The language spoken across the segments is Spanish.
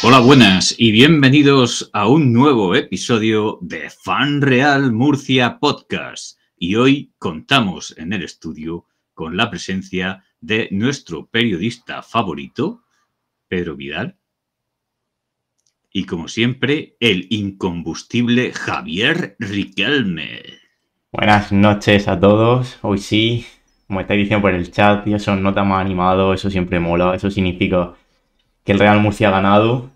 Hola, buenas y bienvenidos a un nuevo episodio de Fan Real Murcia Podcast. Y hoy contamos en el estudio con la presencia de nuestro periodista favorito, Pedro Vidal, y como siempre, el incombustible Javier Riquelme. Buenas noches a todos. Hoy sí, como estáis diciendo por el chat, tío, son nota más animado, eso siempre mola, eso significa que el Real Murcia ha ganado.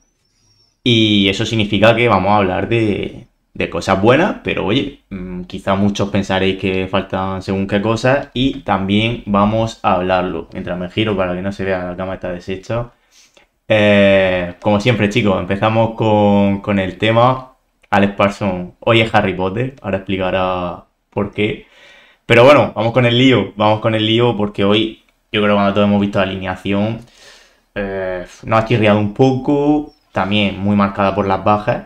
Y eso significa que vamos a hablar de, cosas buenas, pero oye, mm, quizá muchos pensaréis que faltan según qué cosas y también vamos a hablarlo. Mientras me giro para que no se vea la cama está deshecha. Eh, como siempre chicos, empezamos con, el tema. Alex Parson hoy es Harry Potter, ahora explicará por qué. Pero bueno, vamos con el lío, vamos con el lío porque hoy yo creo que cuando todos hemos visto alineación eh, no nos ha chirriado un poco, también muy marcada por las bajas,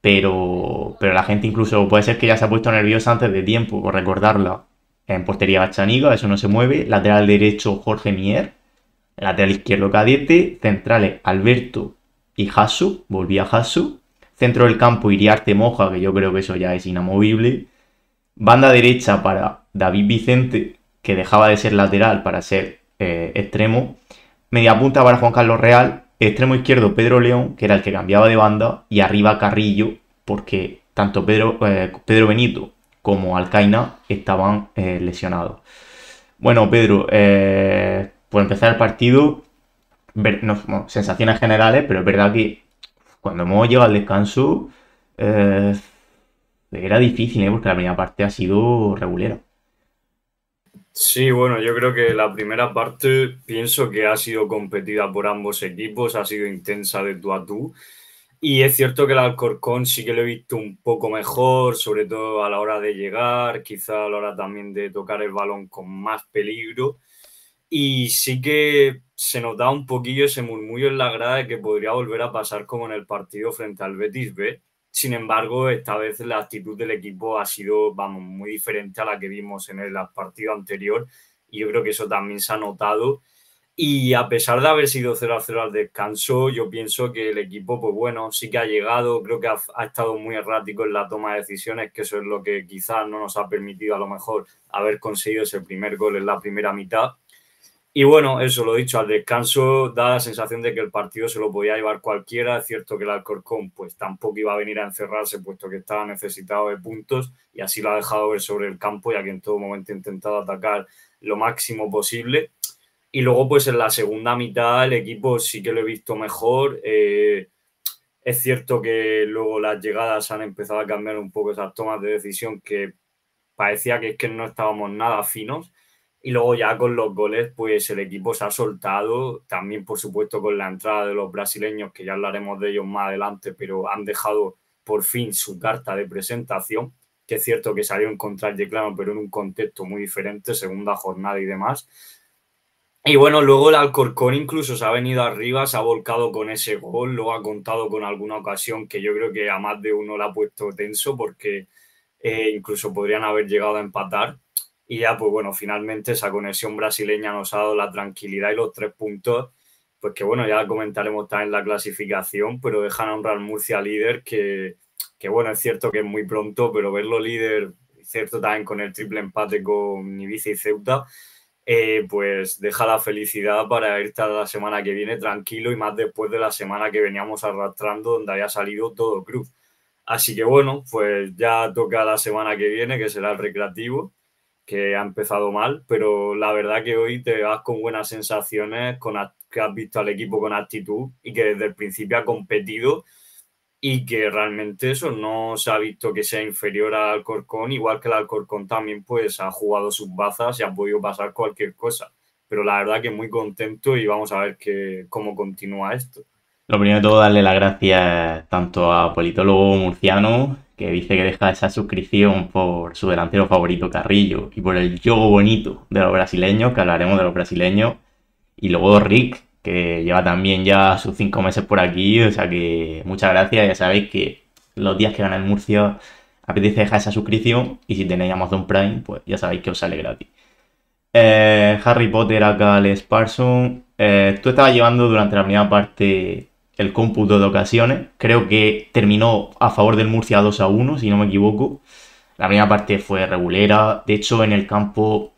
pero, pero la gente incluso puede ser que ya se ha puesto nerviosa antes de tiempo, por recordarla. En portería Bachaniga, eso no se mueve. Lateral derecho Jorge Mier. Lateral izquierdo Cadete. Centrales Alberto y jasu Volvía jasu Centro del campo Iriarte Moja, que yo creo que eso ya es inamovible. Banda derecha para David Vicente, que dejaba de ser lateral para ser eh, extremo. Media punta para Juan Carlos Real, extremo izquierdo Pedro León, que era el que cambiaba de banda, y arriba Carrillo, porque tanto Pedro, eh, Pedro Benito como Alcaina estaban eh, lesionados. Bueno, Pedro, eh, por empezar el partido, sensaciones generales, pero es verdad que cuando hemos llegado al descanso era difícil, porque la primera parte ha sido regulera. Sí, bueno, yo creo que la primera parte pienso que ha sido competida por ambos equipos, ha sido intensa de tú a tú. Y es cierto que el Alcorcón sí que lo he visto un poco mejor, sobre todo a la hora de llegar, quizá a la hora también de tocar el balón con más peligro. Y sí que se nos da un poquillo ese murmullo en la grada de que podría volver a pasar como en el partido frente al Betis B, sin embargo, esta vez la actitud del equipo ha sido, vamos, muy diferente a la que vimos en el partido anterior y yo creo que eso también se ha notado. Y a pesar de haber sido 0-0 al descanso, yo pienso que el equipo, pues bueno, sí que ha llegado, creo que ha, ha, estado muy errático en la toma de decisiones, que eso es lo que quizás no nos ha permitido a lo mejor haber conseguido ese primer gol en la primera mitad. Y bueno, eso lo he dicho, al descanso da la sensación de que el partido se lo podía llevar cualquiera. Es cierto que el Alcorcón pues tampoco iba a venir a encerrarse puesto que estaba necesitado de puntos y así lo ha dejado ver sobre el campo ya que en todo momento ha intentado atacar lo máximo posible. Y luego pues en la segunda mitad el equipo sí que lo he visto mejor. Eh, es cierto que luego las llegadas han empezado a cambiar un poco esas tomas de decisión que parecía que es que no estábamos nada finos y luego ya con los goles, pues el equipo se ha soltado, también por supuesto con la entrada de los brasileños, que ya hablaremos de ellos más adelante, pero han dejado por fin su carta de presentación, que es cierto que salió en contra de claro, pero en un contexto muy diferente, segunda jornada y demás. Y bueno, luego el Alcorcón incluso se ha venido arriba, se ha volcado con ese gol, luego ha contado con alguna ocasión que yo creo que a más de uno le ha puesto tenso porque eh, incluso podrían haber llegado a empatar. Y ya, pues bueno, finalmente esa conexión brasileña nos ha dado la tranquilidad y los tres puntos, pues que bueno, ya comentaremos también la clasificación, pero dejan a honrar Murcia líder, que, bueno, es cierto que es muy pronto, pero verlo líder, cierto también con el triple empate con Ibiza y Ceuta, eh, pues deja la felicidad para irte a la semana que viene tranquilo y más después de la semana que veníamos arrastrando donde había salido todo cruz. Así que bueno, pues ya toca la semana que viene, que será el recreativo que ha empezado mal, pero la verdad que hoy te vas con buenas sensaciones, con que has visto al equipo con actitud y que desde el principio ha competido y que realmente eso no se ha visto que sea inferior al Alcorcón, igual que el Alcorcón también pues ha jugado sus bazas y ha podido pasar cualquier cosa. Pero la verdad que muy contento y vamos a ver que, cómo continúa esto. Lo primero de todo, darle las gracias tanto a Politólogo Murciano, que dice que deja esa suscripción por su delantero favorito Carrillo, y por el juego bonito de los brasileños, que hablaremos de los brasileños, y luego Rick, que lleva también ya sus cinco meses por aquí, o sea que muchas gracias, ya sabéis que los días que gana el Murcia apetece dejar esa suscripción, y si tenéis Amazon Prime, pues ya sabéis que os sale gratis. Eh, Harry Potter acá, Alex Parson. Eh, tú estabas llevando durante la primera parte el cómputo de ocasiones. Creo que terminó a favor del Murcia 2 a 1, si no me equivoco. La primera parte fue regulera. De hecho, en el campo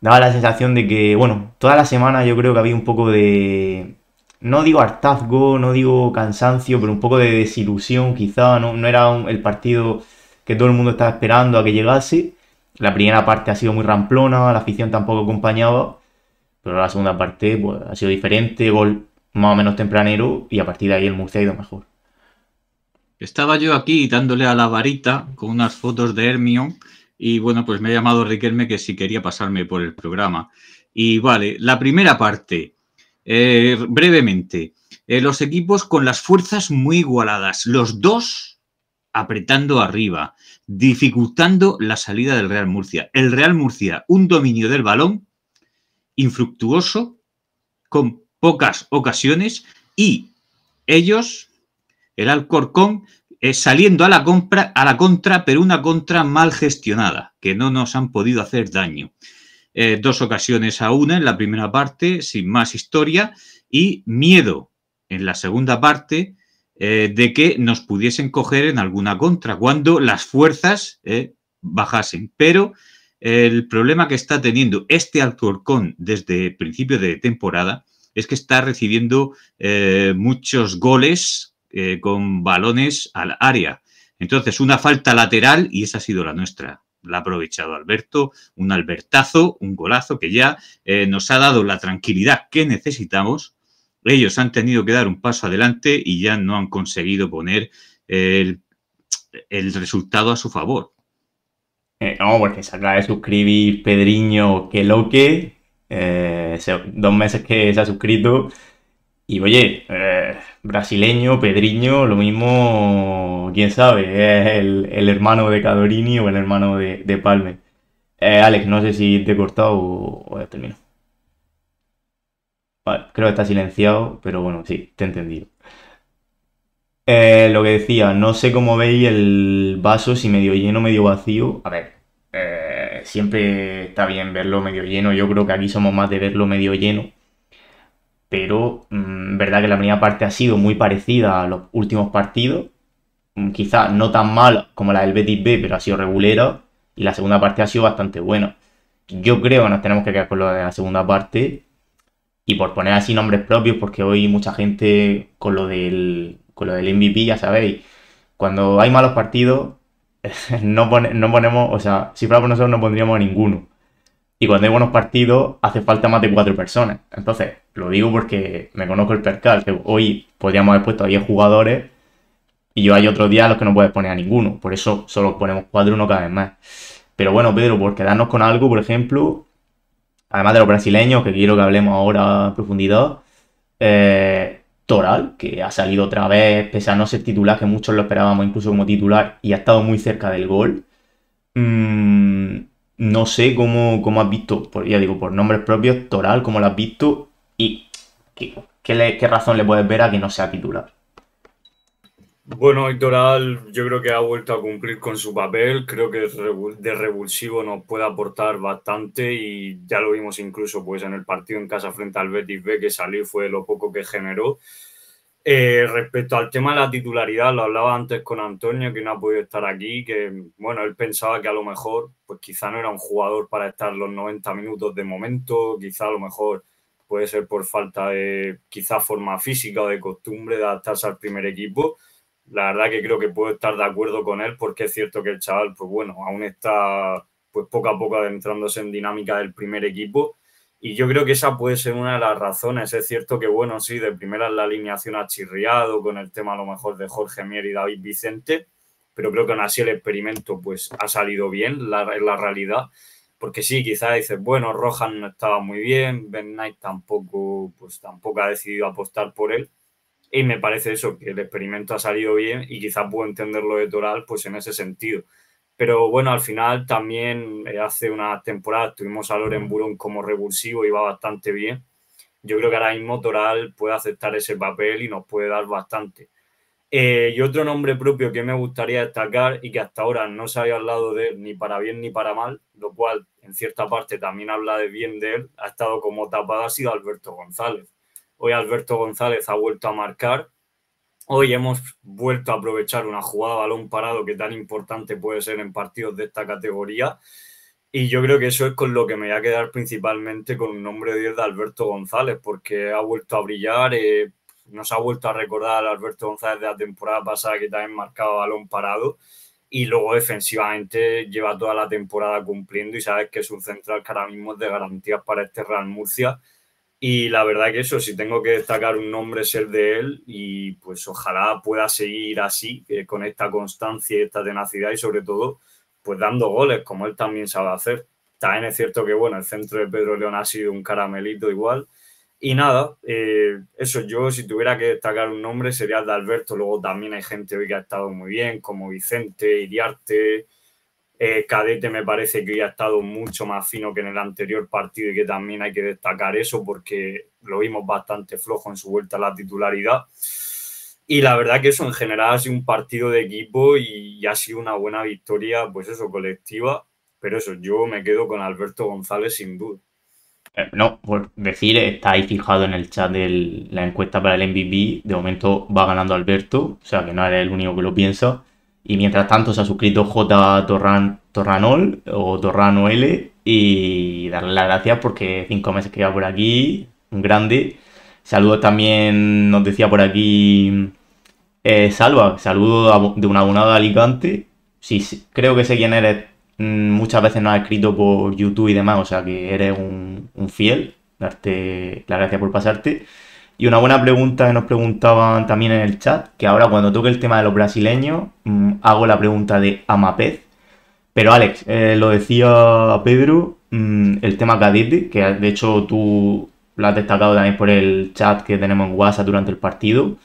daba la sensación de que, bueno, toda la semana yo creo que había un poco de. No digo hartazgo, no digo cansancio, pero un poco de desilusión quizá. No, era el partido que todo el mundo estaba esperando a que llegase. La primera parte ha sido muy ramplona, la afición tampoco acompañaba. Pero la segunda parte pues, ha sido diferente. Gol más o menos tempranero y a partir de ahí el Murcia ha ido mejor. Estaba yo aquí dándole a la varita con unas fotos de Hermión y bueno, pues me ha llamado Riquelme que si quería pasarme por el programa. Y vale, la primera parte, eh, brevemente, eh, los equipos con las fuerzas muy igualadas, los dos apretando arriba, dificultando la salida del Real Murcia. El Real Murcia, un dominio del balón infructuoso, con pocas ocasiones y ellos, el Alcorcón, eh, saliendo a la, compra, a la contra, pero una contra mal gestionada, que no nos han podido hacer daño. Eh, dos ocasiones a una en la primera parte, sin más historia, y miedo en la segunda parte eh, de que nos pudiesen coger en alguna contra, cuando las fuerzas bajasen. Pero el problema que está teniendo este Alcorcón desde principio de temporada es que está recibiendo eh, muchos goles eh, con balones al área. Entonces, una falta lateral y esa ha sido la nuestra. La ha aprovechado Alberto, un albertazo, un golazo que ya eh, nos ha dado la tranquilidad que necesitamos. Ellos han tenido que dar un paso adelante y ya no han conseguido poner el, resultado a su favor. no, porque pues se acaba de suscribir Pedriño que lo que eh, dos meses que se ha suscrito. Y oye, eh, brasileño, Pedriño, lo mismo, quién sabe, es el, hermano de Cadorini o el hermano de, de Palme. Eh, Alex, no sé si te he cortado o, ya termino. Vale, creo que está silenciado, pero bueno, sí, te he entendido. lo que decía, no sé cómo veis el vaso, si medio lleno, medio vacío. A ver, siempre está bien verlo medio lleno. Yo creo que aquí somos más de verlo medio lleno. Pero mm, verdad que la primera parte ha sido muy parecida a los últimos partidos. Mm, Quizás no tan mal como la del Betis B, pero ha sido regulera. Y la segunda parte ha sido bastante buena. Yo creo que nos tenemos que quedar con lo de la segunda parte. Y por poner así nombres propios, porque hoy mucha gente con lo del, con lo del MVP, ya sabéis, cuando hay malos partidos, no, ponemos, o sea, si fuera por nosotros no pondríamos a ninguno. Y cuando hay buenos partidos, hace falta más de cuatro personas. Entonces, lo digo porque me conozco el percal, que hoy podríamos haber puesto a 10 jugadores y yo hay otros días a los que no puedes poner a ninguno. Por eso solo ponemos cuatro uno cada vez más. Pero bueno, Pedro, por quedarnos con algo, por ejemplo, además de los brasileños, que quiero que hablemos ahora en profundidad, eh, Toral, que ha salido otra vez, pese a no ser titular, que muchos lo esperábamos incluso como titular, y ha estado muy cerca del gol. Mm, no sé cómo, cómo has visto, ya digo, por nombres propios, Toral, cómo lo has visto y qué razón le puedes ver a que no sea titular. Bueno, Héctor yo creo que ha vuelto a cumplir con su papel, creo que de revulsivo nos puede aportar bastante y ya lo vimos incluso pues en el partido en casa frente al Betis B que salió fue lo poco que generó. Eh, respecto al tema de la titularidad, lo hablaba antes con Antonio, que no ha podido estar aquí, que bueno, él pensaba que a lo mejor, pues quizá no era un jugador para estar los 90 minutos de momento, quizá a lo mejor puede ser por falta de quizá forma física o de costumbre de adaptarse al primer equipo la verdad que creo que puedo estar de acuerdo con él porque es cierto que el chaval, pues bueno, aún está pues poco a poco adentrándose en dinámica del primer equipo y yo creo que esa puede ser una de las razones. Es cierto que, bueno, sí, de primera la alineación ha chirriado con el tema a lo mejor de Jorge Mier y David Vicente, pero creo que aún así el experimento pues ha salido bien, la, la realidad. Porque sí, quizás dices, bueno, Rojas no estaba muy bien, Ben Knight tampoco, pues tampoco ha decidido apostar por él y me parece eso, que el experimento ha salido bien y quizás puedo entenderlo de Toral pues en ese sentido. Pero bueno, al final también eh, hace unas temporadas tuvimos a Loren Burón como revulsivo y va bastante bien. Yo creo que ahora mismo Toral puede aceptar ese papel y nos puede dar bastante. Eh, y otro nombre propio que me gustaría destacar y que hasta ahora no se ha hablado de él ni para bien ni para mal, lo cual en cierta parte también habla de bien de él, ha estado como tapada, ha sido Alberto González. Hoy Alberto González ha vuelto a marcar. Hoy hemos vuelto a aprovechar una jugada de balón parado que tan importante puede ser en partidos de esta categoría. Y yo creo que eso es con lo que me voy a quedar principalmente con un nombre de 10 de Alberto González, porque ha vuelto a brillar, eh, nos ha vuelto a recordar Alberto González de la temporada pasada que también marcaba balón parado y luego defensivamente lleva toda la temporada cumpliendo y sabes que es un central que ahora mismo es de garantías para este Real Murcia y la verdad que eso, si tengo que destacar un nombre, es el de él y pues ojalá pueda seguir así, con esta constancia y esta tenacidad y sobre todo pues dando goles como él también sabe hacer. También es cierto que bueno, el centro de Pedro León ha sido un caramelito igual. Y nada, eh, eso yo si tuviera que destacar un nombre sería el de Alberto, luego también hay gente hoy que ha estado muy bien, como Vicente, Iriarte, eh, cadete me parece que hoy ha estado mucho más fino que en el anterior partido y que también hay que destacar eso porque lo vimos bastante flojo en su vuelta a la titularidad. Y la verdad que eso en general ha sido un partido de equipo y, ha sido una buena victoria, pues eso, colectiva. Pero eso, yo me quedo con Alberto González sin duda. Eh, no, por decir, está ahí fijado en el chat de la encuesta para el MVP. De momento va ganando Alberto, o sea que no eres el único que lo piensa. Y mientras tanto se ha suscrito J. Torranol o Torrano L y darle las gracias porque cinco meses que iba por aquí, un grande. Saludos también, nos decía por aquí eh, Salva, saludo de una abonado de Alicante. Sí, creo que sé quién eres. Mm, muchas veces nos ha escrito por YouTube y demás, o sea que eres un fiel. Darte las gracias por pasarte. Y una buena pregunta que nos preguntaban también en el chat, que ahora cuando toque el tema de los brasileños, mm, hago la pregunta de Amapez. Pero Alex, eh, lo decía Pedro, mm, el tema Cadete, que de hecho tú lo has destacado también por el chat que tenemos en WhatsApp durante el partido.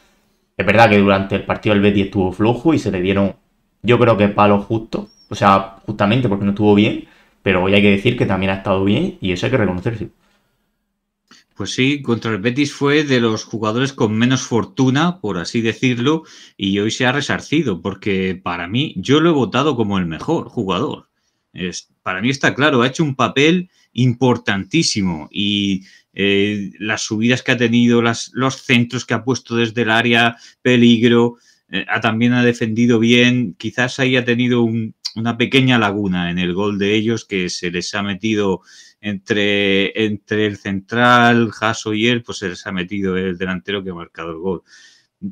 Es verdad que durante el partido el Betty estuvo flojo y se le dieron, yo creo que palos justos. O sea, justamente porque no estuvo bien, pero hoy hay que decir que también ha estado bien y eso hay que reconocerse. Pues sí, contra el Betis fue de los jugadores con menos fortuna, por así decirlo, y hoy se ha resarcido, porque para mí yo lo he votado como el mejor jugador. para mí está claro, ha hecho un papel importantísimo y eh, las subidas que ha tenido, los centros que ha puesto desde el área, peligro, eh, también ha defendido bien, quizás ahí ha tenido una pequeña laguna en el gol de ellos que se les ha metido entre, entre el central, Jaso y él, pues se les ha metido el delantero que ha marcado el gol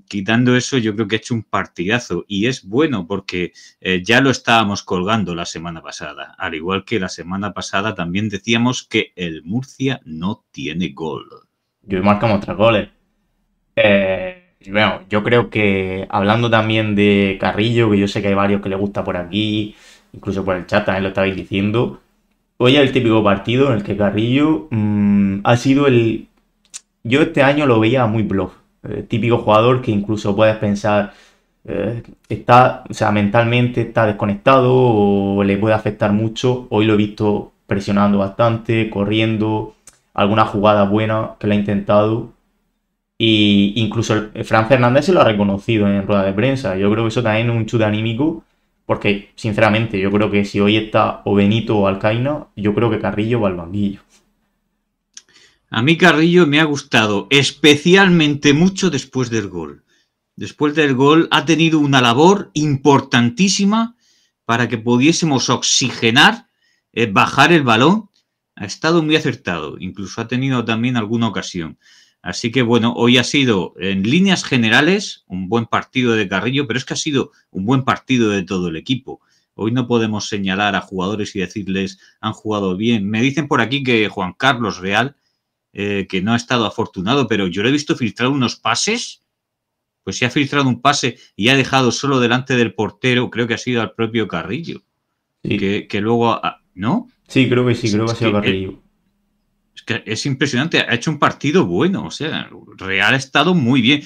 quitando eso, yo creo que ha hecho un partidazo y es bueno porque eh, ya lo estábamos colgando la semana pasada, al igual que la semana pasada también decíamos que el Murcia no tiene gol. Yo marcamos tres goles. Eh, bueno, yo creo que hablando también de Carrillo, que yo sé que hay varios que le gusta por aquí, incluso por el chat también lo estabais diciendo, hoy es el típico partido en el que Carrillo mm, ha sido el... Yo este año lo veía muy blog, eh, típico jugador que incluso puedes pensar, eh, está, o sea, mentalmente está desconectado o le puede afectar mucho. Hoy lo he visto presionando bastante, corriendo, alguna jugada buena que le ha intentado. Y incluso el, Fran Fernández se lo ha reconocido en rueda de prensa. Yo creo que eso también es un chute anímico porque, sinceramente, yo creo que si hoy está o Benito o Alcaina, yo creo que Carrillo va al banquillo. A mí Carrillo me ha gustado especialmente mucho después del gol. Después del gol ha tenido una labor importantísima para que pudiésemos oxigenar, eh, bajar el balón. Ha estado muy acertado, incluso ha tenido también alguna ocasión. Así que bueno, hoy ha sido en líneas generales un buen partido de Carrillo, pero es que ha sido un buen partido de todo el equipo. Hoy no podemos señalar a jugadores y decirles han jugado bien. Me dicen por aquí que Juan Carlos Real, eh, que no ha estado afortunado, pero yo lo he visto filtrar unos pases. Pues si ha filtrado un pase y ha dejado solo delante del portero, creo que ha sido al propio Carrillo. Que, que, luego, ¿no? Sí, creo que sí, creo que ha sido eh, Carrillo es impresionante. Ha hecho un partido bueno. O sea, Real ha estado muy bien.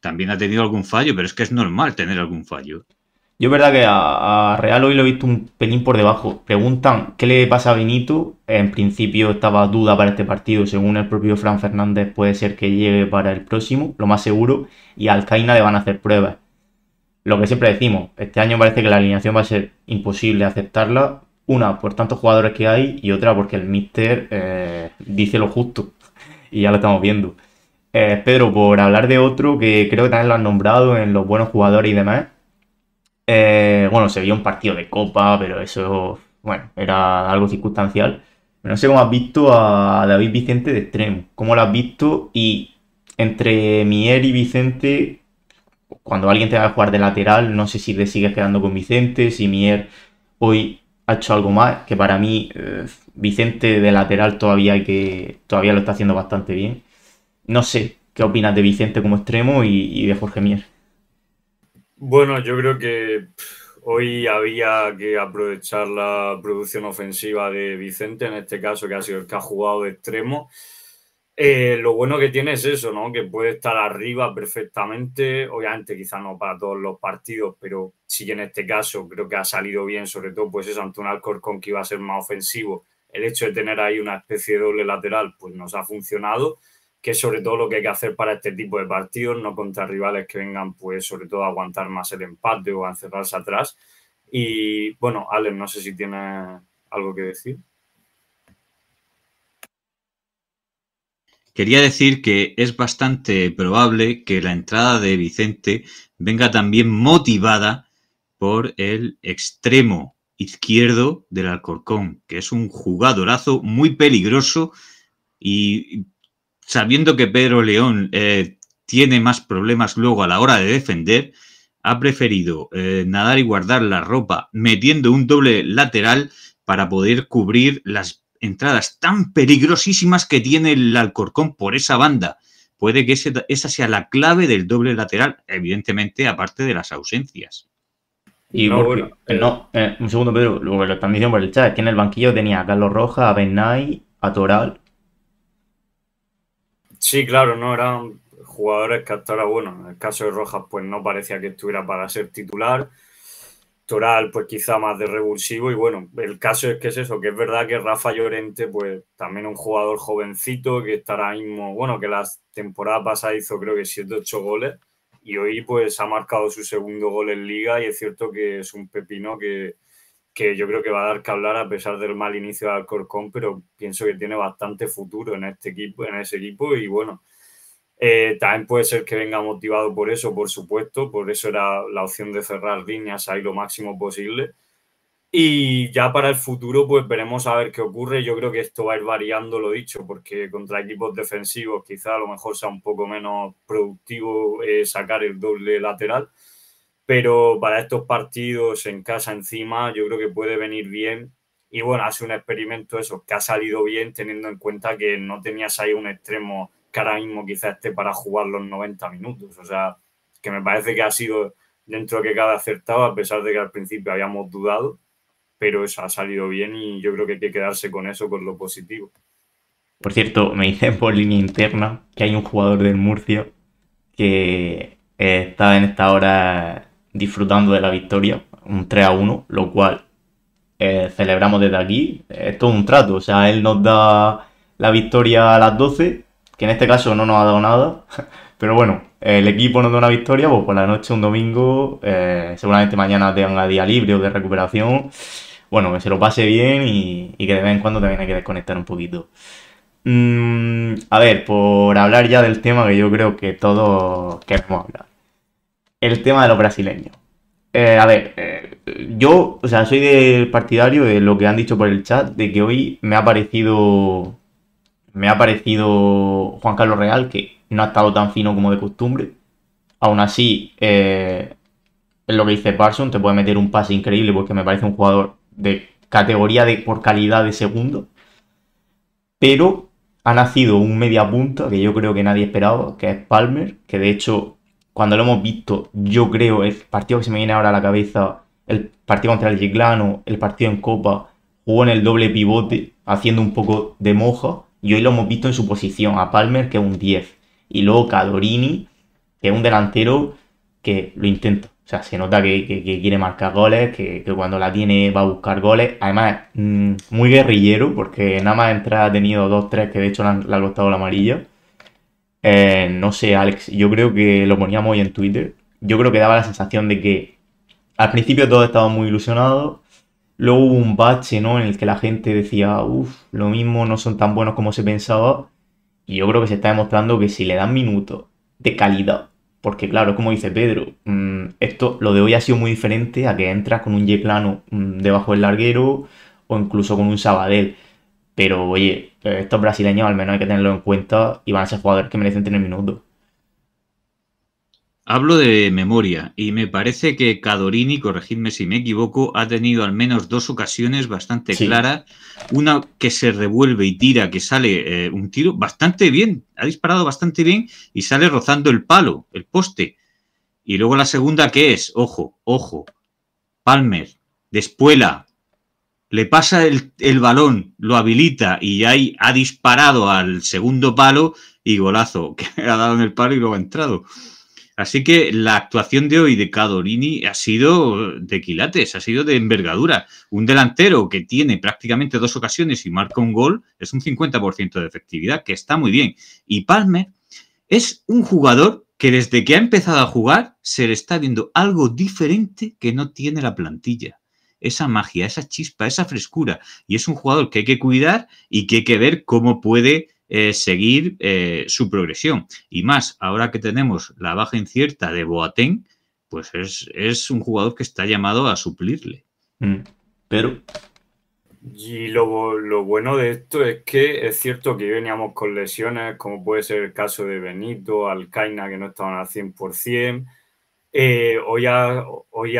También ha tenido algún fallo, pero es que es normal tener algún fallo. Yo es verdad que a, Real hoy lo he visto un pelín por debajo. Preguntan qué le pasa a Benito. En principio estaba duda para este partido. Según el propio Fran Fernández puede ser que llegue para el próximo, lo más seguro. Y a Alcaina le van a hacer pruebas. Lo que siempre decimos, este año parece que la alineación va a ser imposible aceptarla una por tantos jugadores que hay y otra porque el Mister eh, dice lo justo. Y ya lo estamos viendo. pero eh, Pedro, por hablar de otro que creo que también lo han nombrado en los buenos jugadores y demás. Eh, bueno, se vio un partido de copa, pero eso, bueno, era algo circunstancial. No sé cómo has visto a David Vicente de extremo. ¿Cómo lo has visto? Y entre Mier y Vicente, cuando alguien te va a jugar de lateral, no sé si le sigues quedando con Vicente, si Mier hoy ha hecho algo más que para mí eh, Vicente de lateral todavía que todavía lo está haciendo bastante bien. No sé qué opinas de Vicente como extremo y, y de Jorge Mier. Bueno, yo creo que hoy había que aprovechar la producción ofensiva de Vicente, en este caso que ha sido el que ha jugado de extremo. Eh, lo bueno que tiene es eso, ¿no? Que puede estar arriba perfectamente. Obviamente, quizá no para todos los partidos, pero sí que en este caso creo que ha salido bien, sobre todo, pues es ante Alcorcón que iba a ser más ofensivo. El hecho de tener ahí una especie de doble lateral, pues nos ha funcionado, que es sobre todo lo que hay que hacer para este tipo de partidos, no contra rivales que vengan, pues sobre todo a aguantar más el empate o a encerrarse atrás. Y bueno, Alex, no sé si tiene algo que decir. Quería decir que es bastante probable que la entrada de Vicente venga también motivada por el extremo izquierdo del Alcorcón, que es un jugadorazo muy peligroso y sabiendo que Pedro León eh, tiene más problemas luego a la hora de defender, ha preferido eh, nadar y guardar la ropa metiendo un doble lateral para poder cubrir las entradas tan peligrosísimas que tiene el Alcorcón por esa banda. Puede que esa sea la clave del doble lateral, evidentemente, aparte de las ausencias. Y eh, un segundo, Pedro, lo, lo están diciendo por el chat, es que en el banquillo tenía a Carlos Roja, a Benay, a Toral. Sí, claro, no eran jugadores que hasta ahora, bueno, en el caso de Rojas, pues no parecía que estuviera para ser titular pues quizá más de revulsivo. Y bueno, el caso es que es eso, que es verdad que Rafa Llorente, pues también un jugador jovencito que estará mismo, bueno, que la temporada pasada hizo creo que 7 8 goles y hoy pues ha marcado su segundo gol en liga y es cierto que es un pepino que, que yo creo que va a dar que hablar a pesar del mal inicio de Alcorcón, pero pienso que tiene bastante futuro en este equipo, en ese equipo y bueno, eh, también puede ser que venga motivado por eso, por supuesto, por eso era la opción de cerrar líneas ahí lo máximo posible. Y ya para el futuro, pues veremos a ver qué ocurre. Yo creo que esto va a ir variando, lo dicho, porque contra equipos defensivos quizá a lo mejor sea un poco menos productivo eh, sacar el doble lateral. Pero para estos partidos en casa encima, yo creo que puede venir bien. Y bueno, hace un experimento eso, que ha salido bien teniendo en cuenta que no tenías ahí un extremo que ahora mismo quizá esté para jugar los 90 minutos. O sea, que me parece que ha sido dentro de que cada acertado, a pesar de que al principio habíamos dudado, pero eso ha salido bien y yo creo que hay que quedarse con eso, con lo positivo. Por cierto, me dicen por línea interna que hay un jugador del Murcia que está en esta hora disfrutando de la victoria, un 3 a 1, lo cual eh, celebramos desde aquí. es todo un trato, o sea, él nos da la victoria a las 12 que en este caso no nos ha dado nada, pero bueno, el equipo nos da una victoria, pues por la noche, un domingo, eh, seguramente mañana tenga día libre o de recuperación, bueno, que se lo pase bien y, que de vez en cuando también hay que desconectar un poquito. Mm, a ver, por hablar ya del tema que yo creo que todos queremos hablar. El tema de los brasileños. Eh, a ver, eh, yo, o sea, soy del partidario de lo que han dicho por el chat, de que hoy me ha parecido me ha parecido Juan Carlos Real, que no ha estado tan fino como de costumbre. Aún así, eh, es lo que dice Parson, te puede meter un pase increíble porque me parece un jugador de categoría de, por calidad de segundo. Pero ha nacido un media punta que yo creo que nadie esperaba, que es Palmer, que de hecho, cuando lo hemos visto, yo creo, el partido que se me viene ahora a la cabeza, el partido contra el Giglano, el partido en Copa, jugó en el doble pivote, haciendo un poco de moja y hoy lo hemos visto en su posición, a Palmer que es un 10 y luego Cadorini que es un delantero que lo intenta. O sea, se nota que, quiere marcar goles, que, cuando la tiene va a buscar goles. Además, mm, muy guerrillero, porque nada más entrar ha tenido dos, tres que de hecho le, han, ha costado la amarilla. Eh, no sé, Alex, yo creo que lo poníamos hoy en Twitter. Yo creo que daba la sensación de que al principio todos estaban muy ilusionados, Luego hubo un bache, ¿no? En el que la gente decía, uff, lo mismo no son tan buenos como se pensaba. Y yo creo que se está demostrando que si le dan minutos de calidad, porque claro, como dice Pedro, mm, esto, lo de hoy ha sido muy diferente a que entras con un Yeclano plano mm, debajo del larguero o incluso con un Sabadell. Pero oye, estos brasileños al menos hay que tenerlo en cuenta y van a ser jugadores que merecen tener minutos. Hablo de memoria y me parece que Cadorini, corregidme si me equivoco, ha tenido al menos dos ocasiones bastante claras. Una que se revuelve y tira, que sale eh, un tiro bastante bien, ha disparado bastante bien y sale rozando el palo, el poste. Y luego la segunda que es, ojo, ojo, Palmer, despuela, le pasa el, el, balón, lo habilita y ahí ha disparado al segundo palo y golazo, que ha dado en el palo y luego ha entrado. Así que la actuación de hoy de Cadorini ha sido de quilates, ha sido de envergadura. Un delantero que tiene prácticamente dos ocasiones y marca un gol es un 50% de efectividad, que está muy bien. Y Palmer es un jugador que desde que ha empezado a jugar se le está viendo algo diferente que no tiene la plantilla. Esa magia, esa chispa, esa frescura. Y es un jugador que hay que cuidar y que hay que ver cómo puede eh, seguir eh, su progresión. Y más, ahora que tenemos la baja incierta de Boateng, pues es, un jugador que está llamado a suplirle. Mm. Pero... Y lo, bueno de esto es que es cierto que veníamos con lesiones, como puede ser el caso de Benito, Alcaina, que no estaban al 100%. Eh, hoy, has, hoy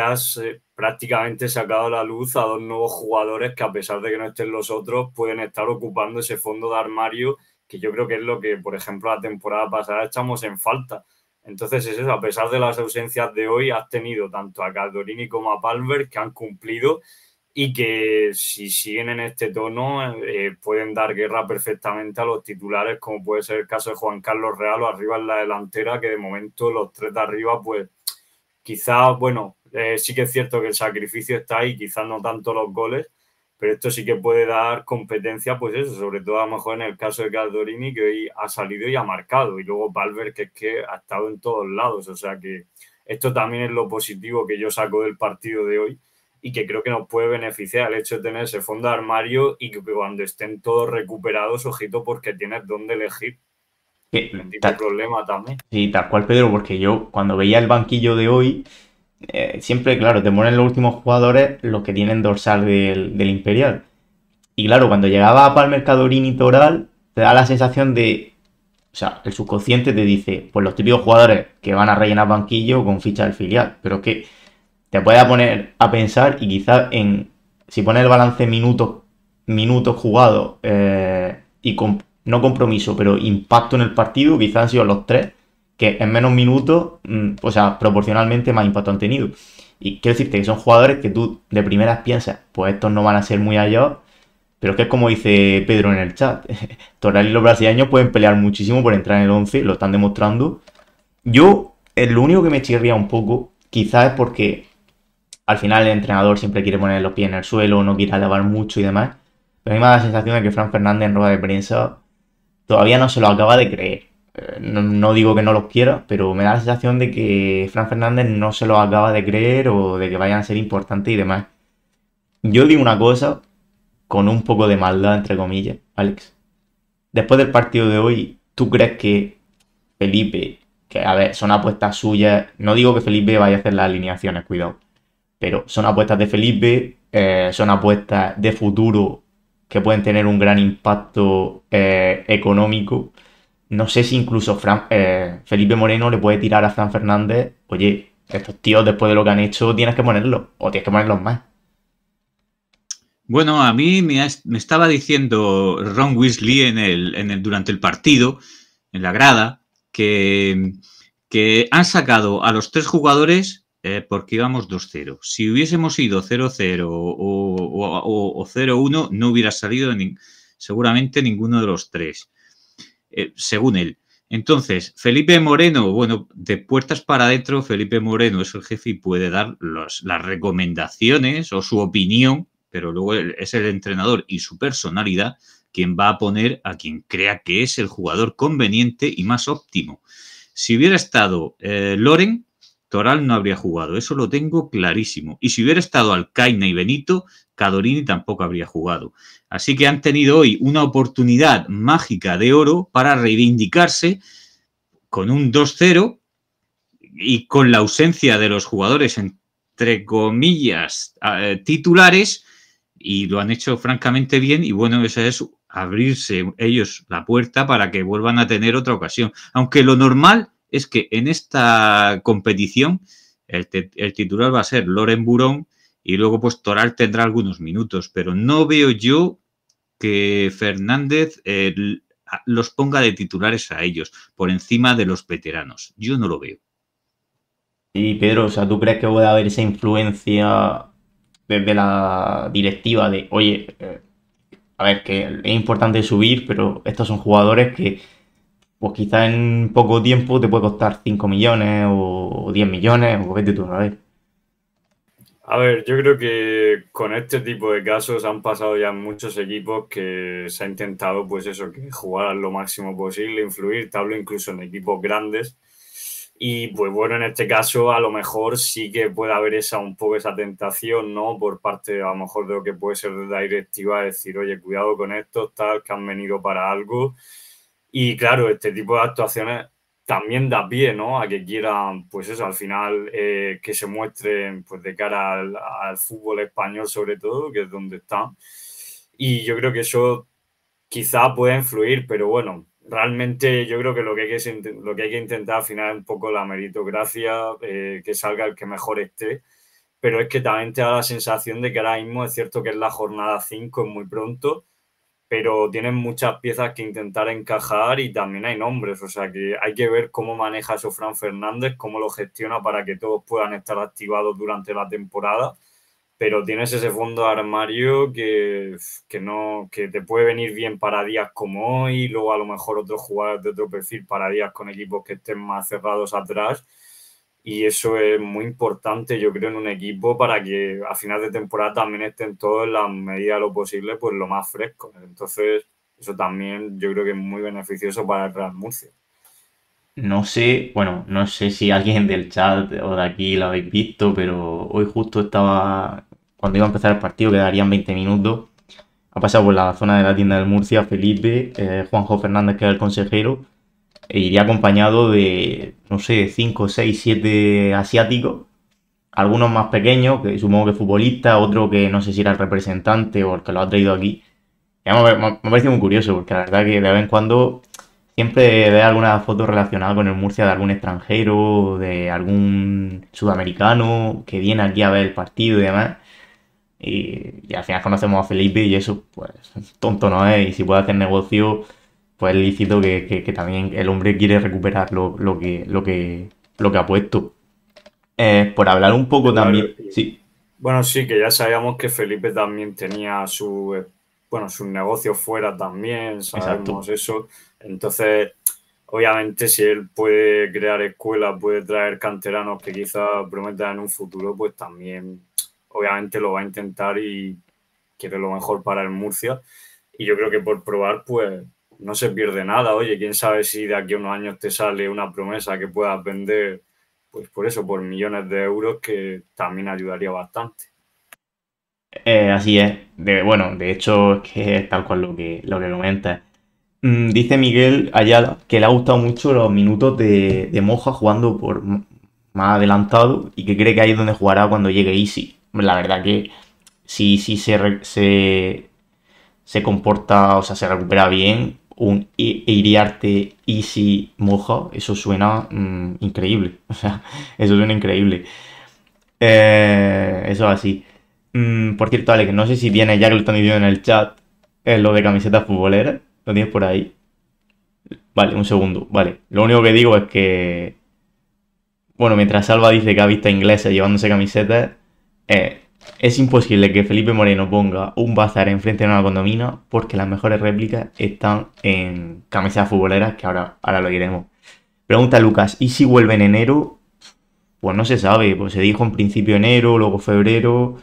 prácticamente sacado la luz a dos nuevos jugadores que a pesar de que no estén los otros pueden estar ocupando ese fondo de armario que yo creo que es lo que, por ejemplo, la temporada pasada echamos en falta. Entonces es eso, a pesar de las ausencias de hoy, has tenido tanto a Caldorini como a Palmer que han cumplido y que si siguen en este tono eh, pueden dar guerra perfectamente a los titulares, como puede ser el caso de Juan Carlos Real o arriba en la delantera, que de momento los tres de arriba, pues quizás, bueno, eh, sí que es cierto que el sacrificio está ahí, quizás no tanto los goles, pero esto sí que puede dar competencia, pues eso, sobre todo a lo mejor en el caso de Caldorini, que hoy ha salido y ha marcado, y luego Valver, que es que ha estado en todos lados, o sea que esto también es lo positivo que yo saco del partido de hoy y que creo que nos puede beneficiar el hecho de tener ese fondo de armario y que cuando estén todos recuperados, ojito, porque tienes dónde elegir. problema también. Sí, tal cual, Pedro, porque yo cuando veía el banquillo de hoy, eh, siempre, claro, te ponen los últimos jugadores los que tienen dorsal del, Imperial. Y claro, cuando llegaba para el mercadorín y te da la sensación de. O sea, el subconsciente te dice, pues los típicos jugadores que van a rellenar banquillo con ficha del filial. Pero que te puede poner a pensar y quizás en. Si pones el balance minutos, minutos jugados eh, y no compromiso, pero impacto en el partido, quizás han sido los tres en menos minutos, mm, o sea, proporcionalmente más impacto han tenido. Y quiero decirte que son jugadores que tú de primeras piensas, pues estos no van a ser muy allá, pero que es como dice Pedro en el chat, Torral y los brasileños pueden pelear muchísimo por entrar en el 11, lo están demostrando. Yo, eh, lo único que me chirría un poco, quizás es porque al final el entrenador siempre quiere poner los pies en el suelo, no quiere alabar mucho y demás, pero a mí me da la sensación de que Fran Fernández en rueda de prensa todavía no se lo acaba de creer. Eh, no, digo que no los quiera, pero me da la sensación de que Fran Fernández no se los acaba de creer o de que vayan a ser importantes y demás. Yo digo una cosa con un poco de maldad, entre comillas, Alex. Después del partido de hoy, ¿tú crees que Felipe, que a ver, son apuestas suyas, no digo que Felipe vaya a hacer las alineaciones, cuidado, pero son apuestas de Felipe, eh, son apuestas de futuro que pueden tener un gran impacto eh, económico no sé si incluso eh, Felipe Moreno le puede tirar a Fran Fernández, oye, estos tíos después de lo que han hecho tienes que ponerlos, o tienes que ponerlos más. Bueno, a mí me, estaba diciendo Ron Weasley durante el partido, en la grada, que, han sacado a los tres jugadores eh, porque íbamos 2-0. Si hubiésemos ido 0-0 o, o, 0-1, no hubiera salido seguramente ninguno de los tres. Eh, según él. Entonces, Felipe Moreno, bueno, de puertas para adentro, Felipe Moreno es el jefe y puede dar las recomendaciones o su opinión, pero luego es el entrenador y su personalidad quien va a poner a quien crea que es el jugador conveniente y más óptimo. Si hubiera estado eh, Loren, no habría jugado, eso lo tengo clarísimo. Y si hubiera estado Alcaina y Benito, Cadorini tampoco habría jugado. Así que han tenido hoy una oportunidad mágica de oro para reivindicarse con un 2-0 y con la ausencia de los jugadores, entre comillas, eh, titulares, y lo han hecho francamente bien. Y bueno, esa es abrirse ellos la puerta para que vuelvan a tener otra ocasión. Aunque lo normal es que en esta competición el, titular va a ser Loren Burón y luego pues Toral tendrá algunos minutos, pero no veo yo que Fernández los ponga de titulares a ellos por encima de los veteranos. Yo no lo veo. Y Pedro, o sea, ¿tú crees que puede haber esa influencia desde la directiva de, oye, eh, a ver, que es importante subir, pero estos son jugadores que pues quizá en poco tiempo te puede costar 5 millones o 10 millones, o vete tú a ver. A ver, yo creo que con este tipo de casos han pasado ya muchos equipos que se ha intentado, pues eso, que jugar lo máximo posible, influir, te incluso en equipos grandes. Y pues bueno, en este caso a lo mejor sí que puede haber esa un poco esa tentación, ¿no? Por parte a lo mejor de lo que puede ser de la directiva, decir, oye, cuidado con esto, tal, que han venido para algo y claro, este tipo de actuaciones también da pie ¿no? a que quieran, pues eso, al final eh, que se muestren pues, de cara al, fútbol español sobre todo, que es donde están. Y yo creo que eso quizá pueda influir, pero bueno, realmente yo creo que lo que hay que, lo que, hay que intentar al final es un poco la meritocracia, eh, que salga el que mejor esté, pero es que también te da la sensación de que ahora mismo es cierto que es la jornada 5, es muy pronto, pero tienen muchas piezas que intentar encajar y también hay nombres, o sea que hay que ver cómo maneja eso Fran Fernández, cómo lo gestiona para que todos puedan estar activados durante la temporada, pero tienes ese fondo de armario que, que, no, que te puede venir bien para días como hoy, luego a lo mejor otros jugadores de otro perfil para días con equipos que estén más cerrados atrás y eso es muy importante, yo creo, en un equipo para que a final de temporada también estén todos en la medida de lo posible, pues lo más fresco. Entonces, eso también yo creo que es muy beneficioso para el Real Murcia. No sé, bueno, no sé si alguien del chat o de aquí lo habéis visto, pero hoy justo estaba, cuando iba a empezar el partido, quedarían 20 minutos. Ha pasado por la zona de la tienda del Murcia Felipe, eh, Juanjo Fernández, que era el consejero, e iría acompañado de, no sé, 5, 6, 7 asiáticos. Algunos más pequeños, que supongo que futbolista, otro que no sé si era el representante o el que lo ha traído aquí. me, me, me, parece muy curioso, porque la verdad que de vez en cuando siempre ve alguna foto relacionada con el Murcia de algún extranjero, de algún sudamericano que viene aquí a ver el partido y demás. Y, y al final conocemos a Felipe y eso, pues, tonto no es. Y si puede hacer negocio pues es lícito que, también el hombre quiere recuperar lo, que, lo, que, lo que ha puesto. Eh, por hablar un poco también. sí. Bueno, sí, que ya sabíamos que Felipe también tenía su, eh, bueno, sus negocios fuera también, sabemos eso. Entonces, obviamente, si él puede crear escuelas, puede traer canteranos que quizás prometan en un futuro, pues también, obviamente, lo va a intentar y quiere lo mejor para el Murcia. Y yo creo que por probar, pues no se pierde nada. Oye, quién sabe si de aquí a unos años te sale una promesa que puedas vender, pues por eso, por millones de euros, que también ayudaría bastante. Eh, así es. De, bueno, de hecho, es que tal cual lo que, lo que mm, dice Miguel Ayala que le ha gustado mucho los minutos de, Moja jugando por más adelantado y que cree que ahí es donde jugará cuando llegue Easy. La verdad que si, si se, se, se comporta, o sea, se recupera bien, un Iriarte Easy Moja, eso suena mm, increíble. O sea, eso suena increíble. eso eh, eso así. Mm, por cierto, Alex, no sé si tienes ya que lo están diciendo en el chat, es eh, lo de camisetas futbolera. Lo tienes por ahí. Vale, un segundo. Vale, lo único que digo es que. Bueno, mientras Salva dice que ha visto inglesa llevándose camisetas, eh, es imposible que Felipe Moreno ponga un bazar enfrente de una condomina porque las mejores réplicas están en camisas futboleras, que ahora, ahora lo iremos. Pregunta Lucas, ¿y si vuelve en enero? Pues no se sabe, pues se dijo en principio enero, luego febrero.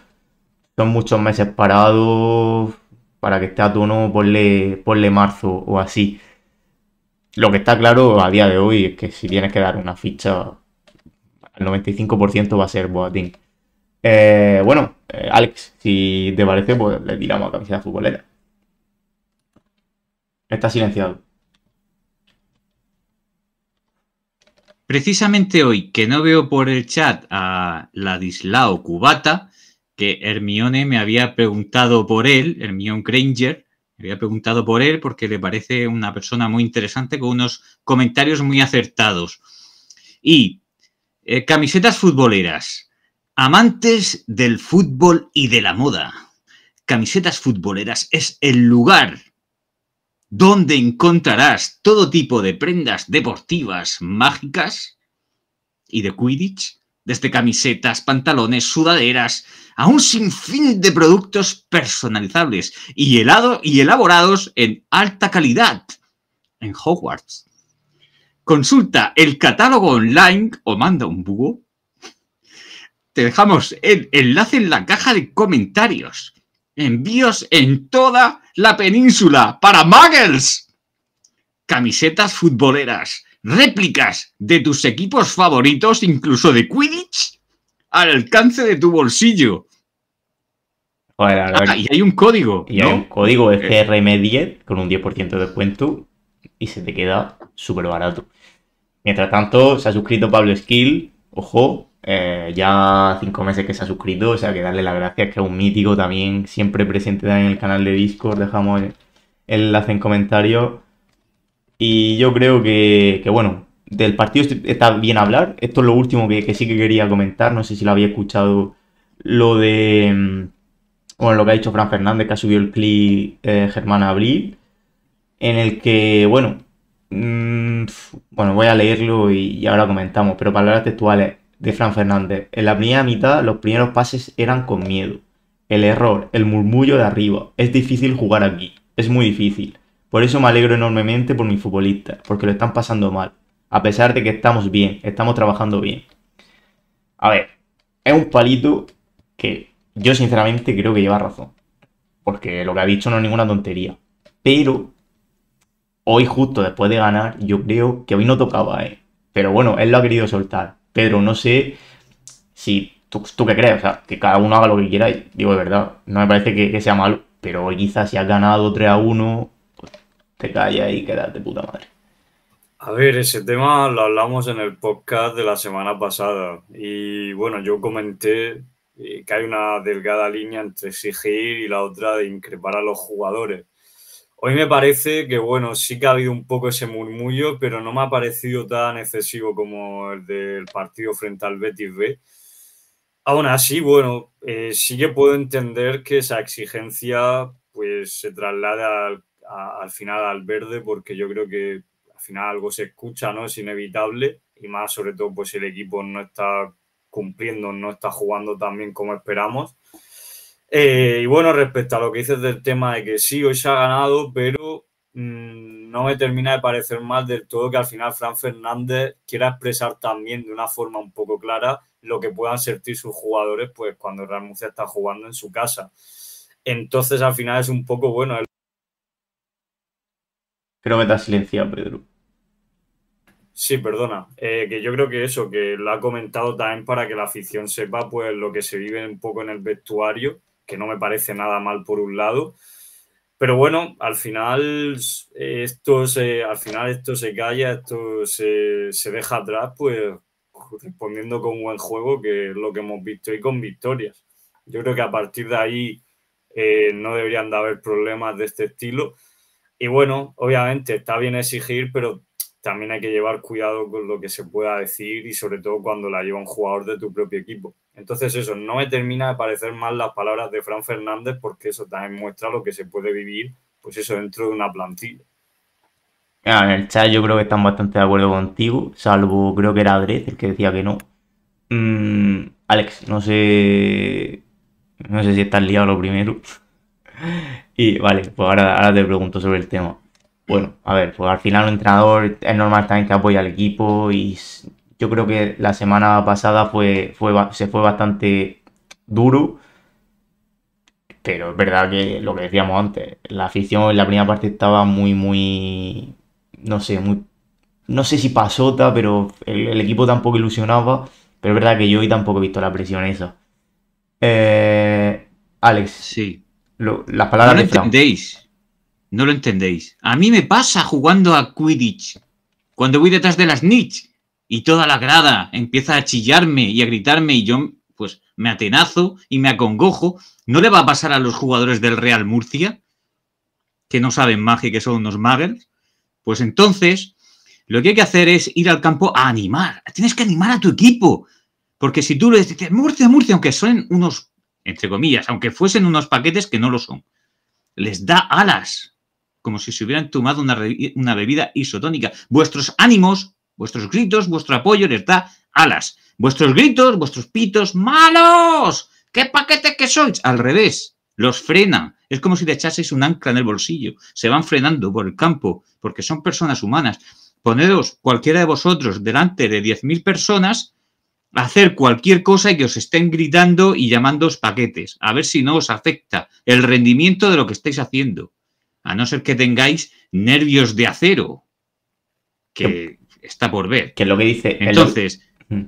Son muchos meses parados. Para que esté a tono, ponle, ponle marzo o así. Lo que está claro a día de hoy es que si tienes que dar una ficha, al 95% va a ser Boatín. Eh, bueno, eh, Alex, si te parece, pues le tiramos a camiseta futbolera. Está silenciado. Precisamente hoy, que no veo por el chat a Ladislao Cubata, que Hermione me había preguntado por él, Hermione Granger, me había preguntado por él porque le parece una persona muy interesante con unos comentarios muy acertados. Y eh, camisetas futboleras. Amantes del fútbol y de la moda, Camisetas Futboleras es el lugar donde encontrarás todo tipo de prendas deportivas mágicas y de Quidditch, desde camisetas, pantalones, sudaderas, a un sinfín de productos personalizables y, elaborados en alta calidad en Hogwarts. Consulta el catálogo online o manda un búho te dejamos el enlace en la caja de comentarios. Envíos en toda la península para Muggles. Camisetas futboleras, réplicas de tus equipos favoritos, incluso de Quidditch, al alcance de tu bolsillo. Ah, y hay un código. Y ¿no? hay un código FRM10 eh, con un 10% de descuento y se te queda súper barato. Mientras tanto, se ha suscrito Pablo Skill, ojo, eh, ya cinco meses que se ha suscrito, o sea que darle las gracias, que es un mítico también, siempre presente en el canal de Discord, dejamos el enlace en comentarios. Y yo creo que, bueno, del partido este, está bien hablar, esto es lo último que, sí que quería comentar, no sé si lo había escuchado lo de, mm, bueno, lo que ha dicho Fran Fernández, que ha subido el clip eh, Germán Abril, en el que, bueno, mm, bueno, voy a leerlo y ahora comentamos, pero palabras textuales de Fran Fernández. En la primera mitad los primeros pases eran con miedo. El error, el murmullo de arriba. Es difícil jugar aquí. Es muy difícil. Por eso me alegro enormemente por mis futbolistas, porque lo están pasando mal. A pesar de que estamos bien, estamos trabajando bien. A ver, es un palito que yo sinceramente creo que lleva razón. Porque lo que ha dicho no es ninguna tontería. Pero hoy justo después de ganar, yo creo que hoy no tocaba, ¿eh? Pero bueno, él lo ha querido soltar. Pedro, no sé si tú, qué crees, o sea, que cada uno haga lo que quiera, digo de verdad, no me parece que, sea malo, pero quizás si has ganado 3 a 1, pues, te callas y quédate, puta madre. A ver, ese tema lo hablamos en el podcast de la semana pasada y bueno, yo comenté eh, que hay una delgada línea entre exigir y la otra de increpar a los jugadores. Hoy me parece que, bueno, sí que ha habido un poco ese murmullo, pero no me ha parecido tan excesivo como el del partido frente al Betis B. Aún así, bueno, eh, sí que puedo entender que esa exigencia pues se traslada al, final al verde, porque yo creo que al final algo se escucha, ¿no? Es inevitable, y más sobre todo pues el equipo no está cumpliendo, no está jugando tan bien como esperamos. Eh, y bueno, respecto a lo que dices del tema de que sí, hoy se ha ganado, pero mm, no me termina de parecer mal del todo que al final Fran Fernández quiera expresar también de una forma un poco clara lo que puedan sentir sus jugadores pues cuando Real está jugando en su casa. Entonces al final es un poco bueno. Pero me da silenciado, Pedro. Sí, perdona. Eh, que yo creo que eso, que lo ha comentado también para que la afición sepa pues lo que se vive un poco en el vestuario que no me parece nada mal por un lado. Pero bueno, al final eh, esto se, al final esto se calla, esto se, se deja atrás, pues respondiendo con buen juego, que es lo que hemos visto, y con victorias. Yo creo que a partir de ahí eh, no deberían de haber problemas de este estilo. Y bueno, obviamente está bien exigir, pero también hay que llevar cuidado con lo que se pueda decir y sobre todo cuando la lleva un jugador de tu propio equipo. Entonces eso, no me termina de parecer mal las palabras de Fran Fernández porque eso también muestra lo que se puede vivir, pues eso, dentro de una plantilla. en el chat yo creo que están bastante de acuerdo contigo, salvo creo que era Adrez el que decía que no. Mm, Alex, no sé... No sé si estás liado lo primero. y vale, pues ahora, ahora te pregunto sobre el tema. Bueno, a ver, pues al final el entrenador es normal también que apoya al equipo y yo creo que la semana pasada fue, se fue bastante duro, pero es verdad que lo que decíamos antes, la afición en la primera parte estaba muy, muy, no sé, muy, no sé si pasota, pero el, equipo tampoco ilusionaba, pero es verdad que yo hoy tampoco he visto la presión esa. Eh, Alex. Sí. las palabras no lo entendéis. No lo entendéis. A mí me pasa jugando a Quidditch. Cuando voy detrás de las niches y toda la grada empieza a chillarme y a gritarme y yo pues me atenazo y me acongojo, ¿no le va a pasar a los jugadores del Real Murcia? Que no saben magia y que son unos magers. Pues entonces, lo que hay que hacer es ir al campo a animar. Tienes que animar a tu equipo. Porque si tú le dices, Murcia, Murcia, aunque son unos, entre comillas, aunque fuesen unos paquetes que no lo son, les da alas, como si se hubieran tomado una, una bebida isotónica. Vuestros ánimos Vuestros gritos, vuestro apoyo les da alas. Vuestros gritos, vuestros pitos, malos. ¡Qué paquete que sois! Al revés, los frena. Es como si le echaseis un ancla en el bolsillo. Se van frenando por el campo, porque son personas humanas. Ponedos cualquiera de vosotros delante de 10.000 personas, a hacer cualquier cosa y que os estén gritando y llamándoos paquetes. A ver si no os afecta el rendimiento de lo que estáis haciendo. A no ser que tengáis nervios de acero. Que, em- está por ver. Que es lo que dice. Entonces. Mm.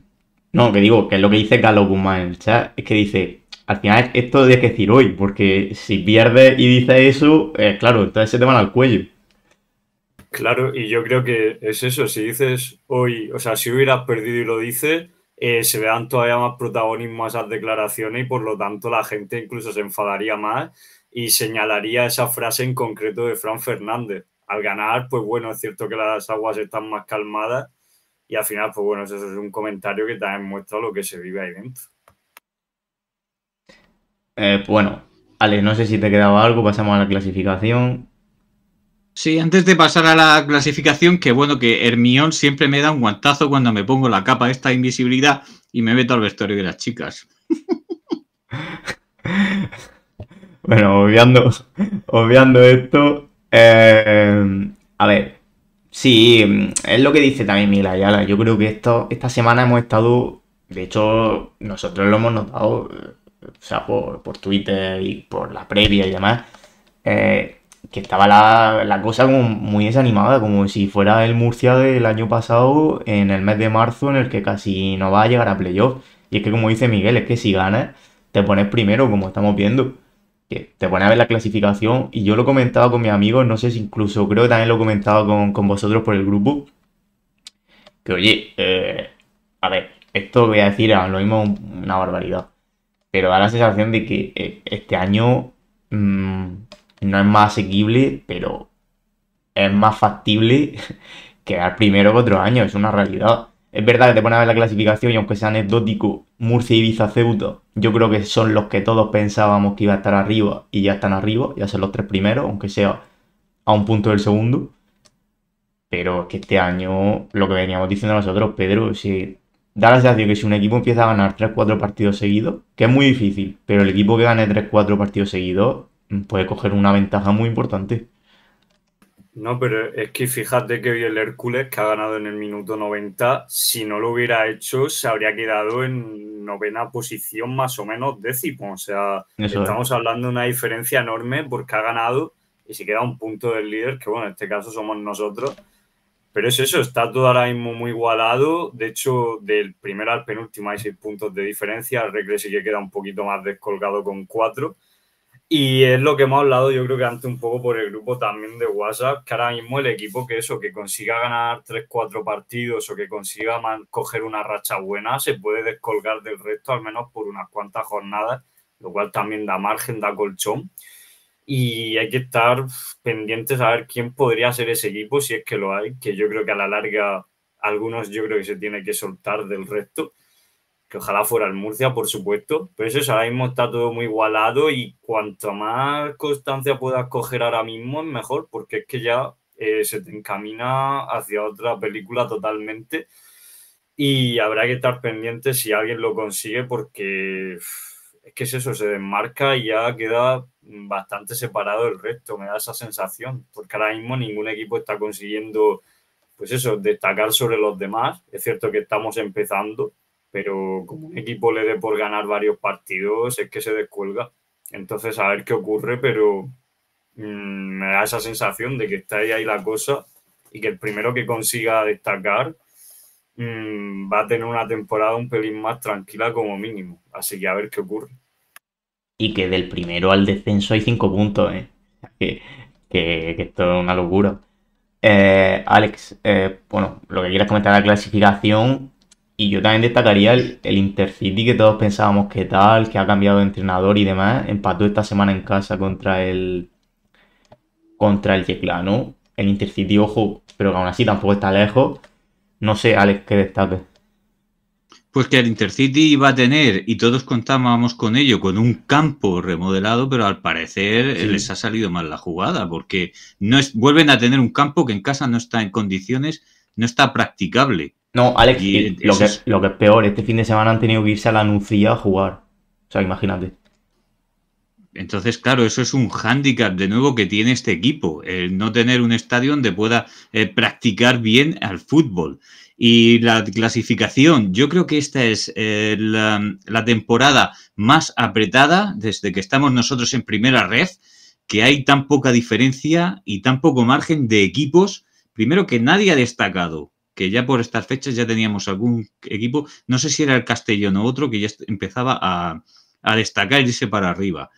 No, que digo, que es lo que dice Galo Guzmán en el chat, es que dice, al final esto de que decir hoy, porque si pierdes y dice eso, eh, claro, entonces se te van al cuello. Claro, y yo creo que es eso, si dices hoy, o sea, si hubieras perdido y lo dices, eh, se vean todavía más protagonismo a esas declaraciones y por lo tanto la gente incluso se enfadaría más y señalaría esa frase en concreto de Fran Fernández al ganar, pues bueno, es cierto que las aguas están más calmadas y al final, pues bueno, eso es un comentario que también muestra lo que se vive ahí dentro. Eh, pues bueno, Ale, no sé si te quedaba algo, pasamos a la clasificación. Sí, antes de pasar a la clasificación, que bueno, que Hermión siempre me da un guantazo cuando me pongo la capa de esta invisibilidad y me meto al vestuario de las chicas. bueno, obviando, obviando esto, eh, a ver, sí, es lo que dice también Miguel Ayala. Yo creo que esto, esta semana hemos estado, de hecho, nosotros lo hemos notado, eh, o sea, por, Twitter y por la previa y demás, eh, que estaba la, cosa como muy desanimada, como si fuera el Murcia del año pasado en el mes de marzo en el que casi no va a llegar a playoff. Y es que como dice Miguel, es que si ganas, te pones primero, como estamos viendo te pone a ver la clasificación y yo lo he comentado con mis amigos, no sé si incluso creo que también lo he comentado con, vosotros por el grupo, que oye, eh, a ver, esto voy a decir a lo mismo una barbaridad, pero da la sensación de que eh, este año mm, no es más asequible, pero es más factible que quedar primero que otros años, es una realidad. Es verdad que te pones a ver la clasificación y aunque sea anecdótico, Murcia, Ibiza, Ceuta, yo creo que son los que todos pensábamos que iba a estar arriba y ya están arriba, ya son los tres primeros, aunque sea a un punto del segundo. Pero es que este año, lo que veníamos diciendo nosotros, Pedro, si da la sensación que si un equipo empieza a ganar 3-4 partidos seguidos, que es muy difícil, pero el equipo que gane 3-4 partidos seguidos mm, puede coger una ventaja muy importante. No, pero es que fíjate que hoy el Hércules, que ha ganado en el minuto 90, si no lo hubiera hecho, se habría quedado en novena posición, más o menos décimo. O sea, estamos hablando de una diferencia enorme porque ha ganado y se queda un punto del líder, que bueno, en este caso somos nosotros. Pero es eso, está todo ahora mismo muy igualado. De hecho, del primero al penúltimo hay seis puntos de diferencia. El regreso sí que queda un poquito más descolgado con cuatro. Y es lo que hemos hablado, yo creo que antes un poco por el grupo también de WhatsApp, que ahora mismo el equipo que eso, que consiga ganar 3-4 partidos o que consiga coger una racha buena, se puede descolgar del resto al menos por unas cuantas jornadas, lo cual también da margen, da colchón. Y hay que estar pendientes a ver quién podría ser ese equipo, si es que lo hay, que yo creo que a la larga algunos yo creo que se tiene que soltar del resto que ojalá fuera el Murcia, por supuesto, pero eso es, ahora mismo está todo muy igualado y cuanto más constancia puedas coger ahora mismo es mejor, porque es que ya eh, se te encamina hacia otra película totalmente y habrá que estar pendiente si alguien lo consigue porque es que es eso, se desmarca y ya queda bastante separado el resto, me da esa sensación, porque ahora mismo ningún equipo está consiguiendo, pues eso, destacar sobre los demás, es cierto que estamos empezando, pero como un equipo le dé por ganar varios partidos, es que se descuelga. Entonces, a ver qué ocurre, pero mm, me da esa sensación de que está ahí, la cosa y que el primero que consiga destacar mm, va a tener una temporada un pelín más tranquila como mínimo. Así que a ver qué ocurre. Y que del primero al descenso hay cinco puntos, ¿eh? que, que, esto es una locura. Eh, Alex, eh, bueno, lo que quieras comentar de la clasificación, y yo también destacaría el, Intercity que todos pensábamos que tal, que ha cambiado de entrenador y demás. Empató esta semana en casa contra el. contra el no El Intercity, ojo, pero que aún así tampoco está lejos. No sé, Alex, ¿qué destaque. Pues que el Intercity iba a tener, y todos contábamos con ello, con un campo remodelado, pero al parecer les ha salido mal la jugada, porque no vuelven a tener un campo que en casa no está en condiciones no está practicable. No, Alex, lo, que, es... lo que peor, este fin de semana han tenido que irse a la Nucía a jugar. O sea, imagínate. Entonces, claro, eso es un hándicap de nuevo que tiene este equipo, el no tener un estadio donde pueda eh, practicar bien al fútbol. Y la clasificación, yo creo que esta es eh, la, la, temporada más apretada desde que estamos nosotros en primera red, que hay tan poca diferencia y tan poco margen de equipos primero que nadie ha destacado, que ya por estas fechas ya teníamos algún equipo, no sé si era el Castellón o otro, que ya empezaba a, a destacar y irse para arriba.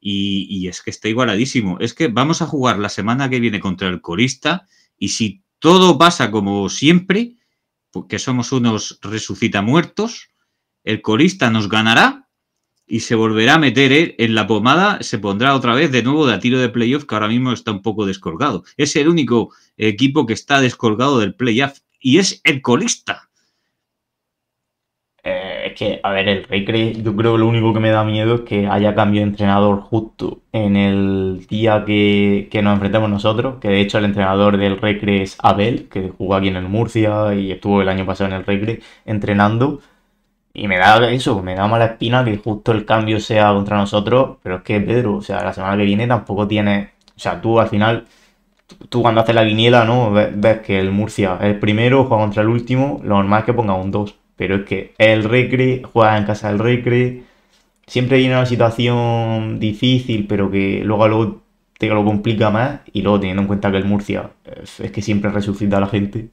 Y, y, es que está igualadísimo. Es que vamos a jugar la semana que viene contra el colista y si todo pasa como siempre, porque pues somos unos resucita muertos, el colista nos ganará y se volverá a meter eh, en la pomada, se pondrá otra vez de nuevo de a tiro de playoff, que ahora mismo está un poco descolgado. Es el único equipo que está descolgado del playoff y es el colista. Eh, es que, a ver, el Recre, yo creo que lo único que me da miedo es que haya cambio de entrenador justo en el día que, que nos enfrentamos nosotros, que de hecho el entrenador del Recre es Abel, que jugó aquí en el Murcia y estuvo el año pasado en el Recre entrenando. Y me da eso, me da mala espina que justo el cambio sea contra nosotros, pero es que Pedro, o sea, la semana que viene tampoco tiene, o sea, tú al final, tú cuando haces la guiniela, ¿no? Ves, que el Murcia es el primero, juega contra el último, lo normal es que ponga un 2, pero es que el Recre, juega en casa del Recre, siempre viene una situación difícil, pero que luego, luego te lo complica más, y luego teniendo en cuenta que el Murcia eh, es que siempre resucita a la gente,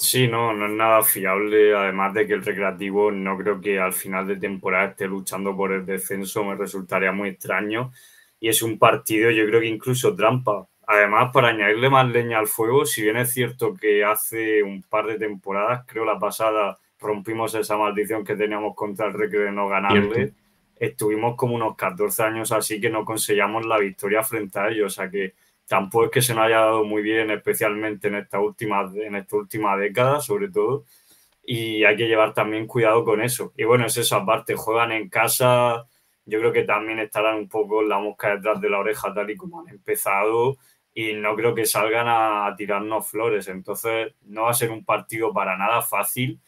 Sí, no, no es nada fiable. Además de que el Recreativo no creo que al final de temporada esté luchando por el descenso, me resultaría muy extraño. Y es un partido, yo creo que incluso trampa. Además, para añadirle más leña al fuego, si bien es cierto que hace un par de temporadas, creo la pasada, rompimos esa maldición que teníamos contra el Recre de no ganarle. Estuvimos como unos 14 años así que no conseguíamos la victoria frente a ellos. O sea que tampoco es que se nos haya dado muy bien, especialmente en esta última, en esta última década, sobre todo. Y hay que llevar también cuidado con eso. Y bueno, es eso, aparte, juegan en casa. Yo creo que también estarán un poco la mosca detrás de la oreja, tal y como han empezado. Y no creo que salgan a, tirarnos flores. Entonces, no va a ser un partido para nada fácil.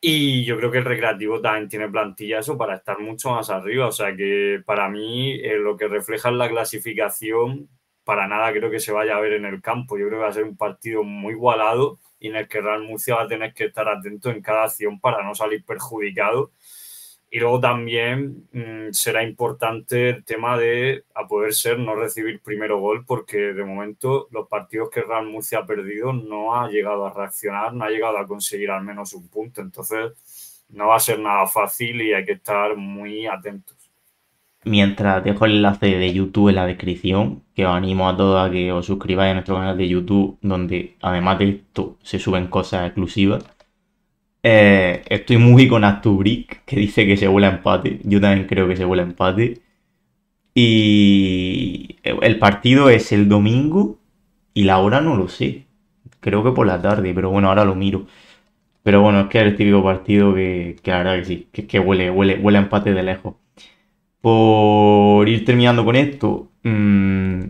Y yo creo que el Recreativo también tiene plantilla eso para estar mucho más arriba. O sea que para mí eh, lo que refleja en la clasificación para nada creo que se vaya a ver en el campo. Yo creo que va a ser un partido muy igualado y en el que Real Murcia va a tener que estar atento en cada acción para no salir perjudicado. Y luego también mm, será importante el tema de, a poder ser, no recibir primero gol, porque de momento los partidos que Real Murcia ha perdido no ha llegado a reaccionar, no ha llegado a conseguir al menos un punto. Entonces no va a ser nada fácil y hay que estar muy atento. Mientras dejo el enlace de YouTube en la descripción, que os animo a todos a que os suscribáis a nuestro canal de YouTube, donde además de esto se suben cosas exclusivas. Eh, estoy muy con Actubrick, que dice que se vuela empate. Yo también creo que se vuela empate. Y el partido es el domingo y la hora no lo sé. Creo que por la tarde, pero bueno, ahora lo miro. Pero bueno, es que es el típico partido que, que la verdad que sí, que, huele, huele, huele empate de lejos por ir terminando con esto, mm,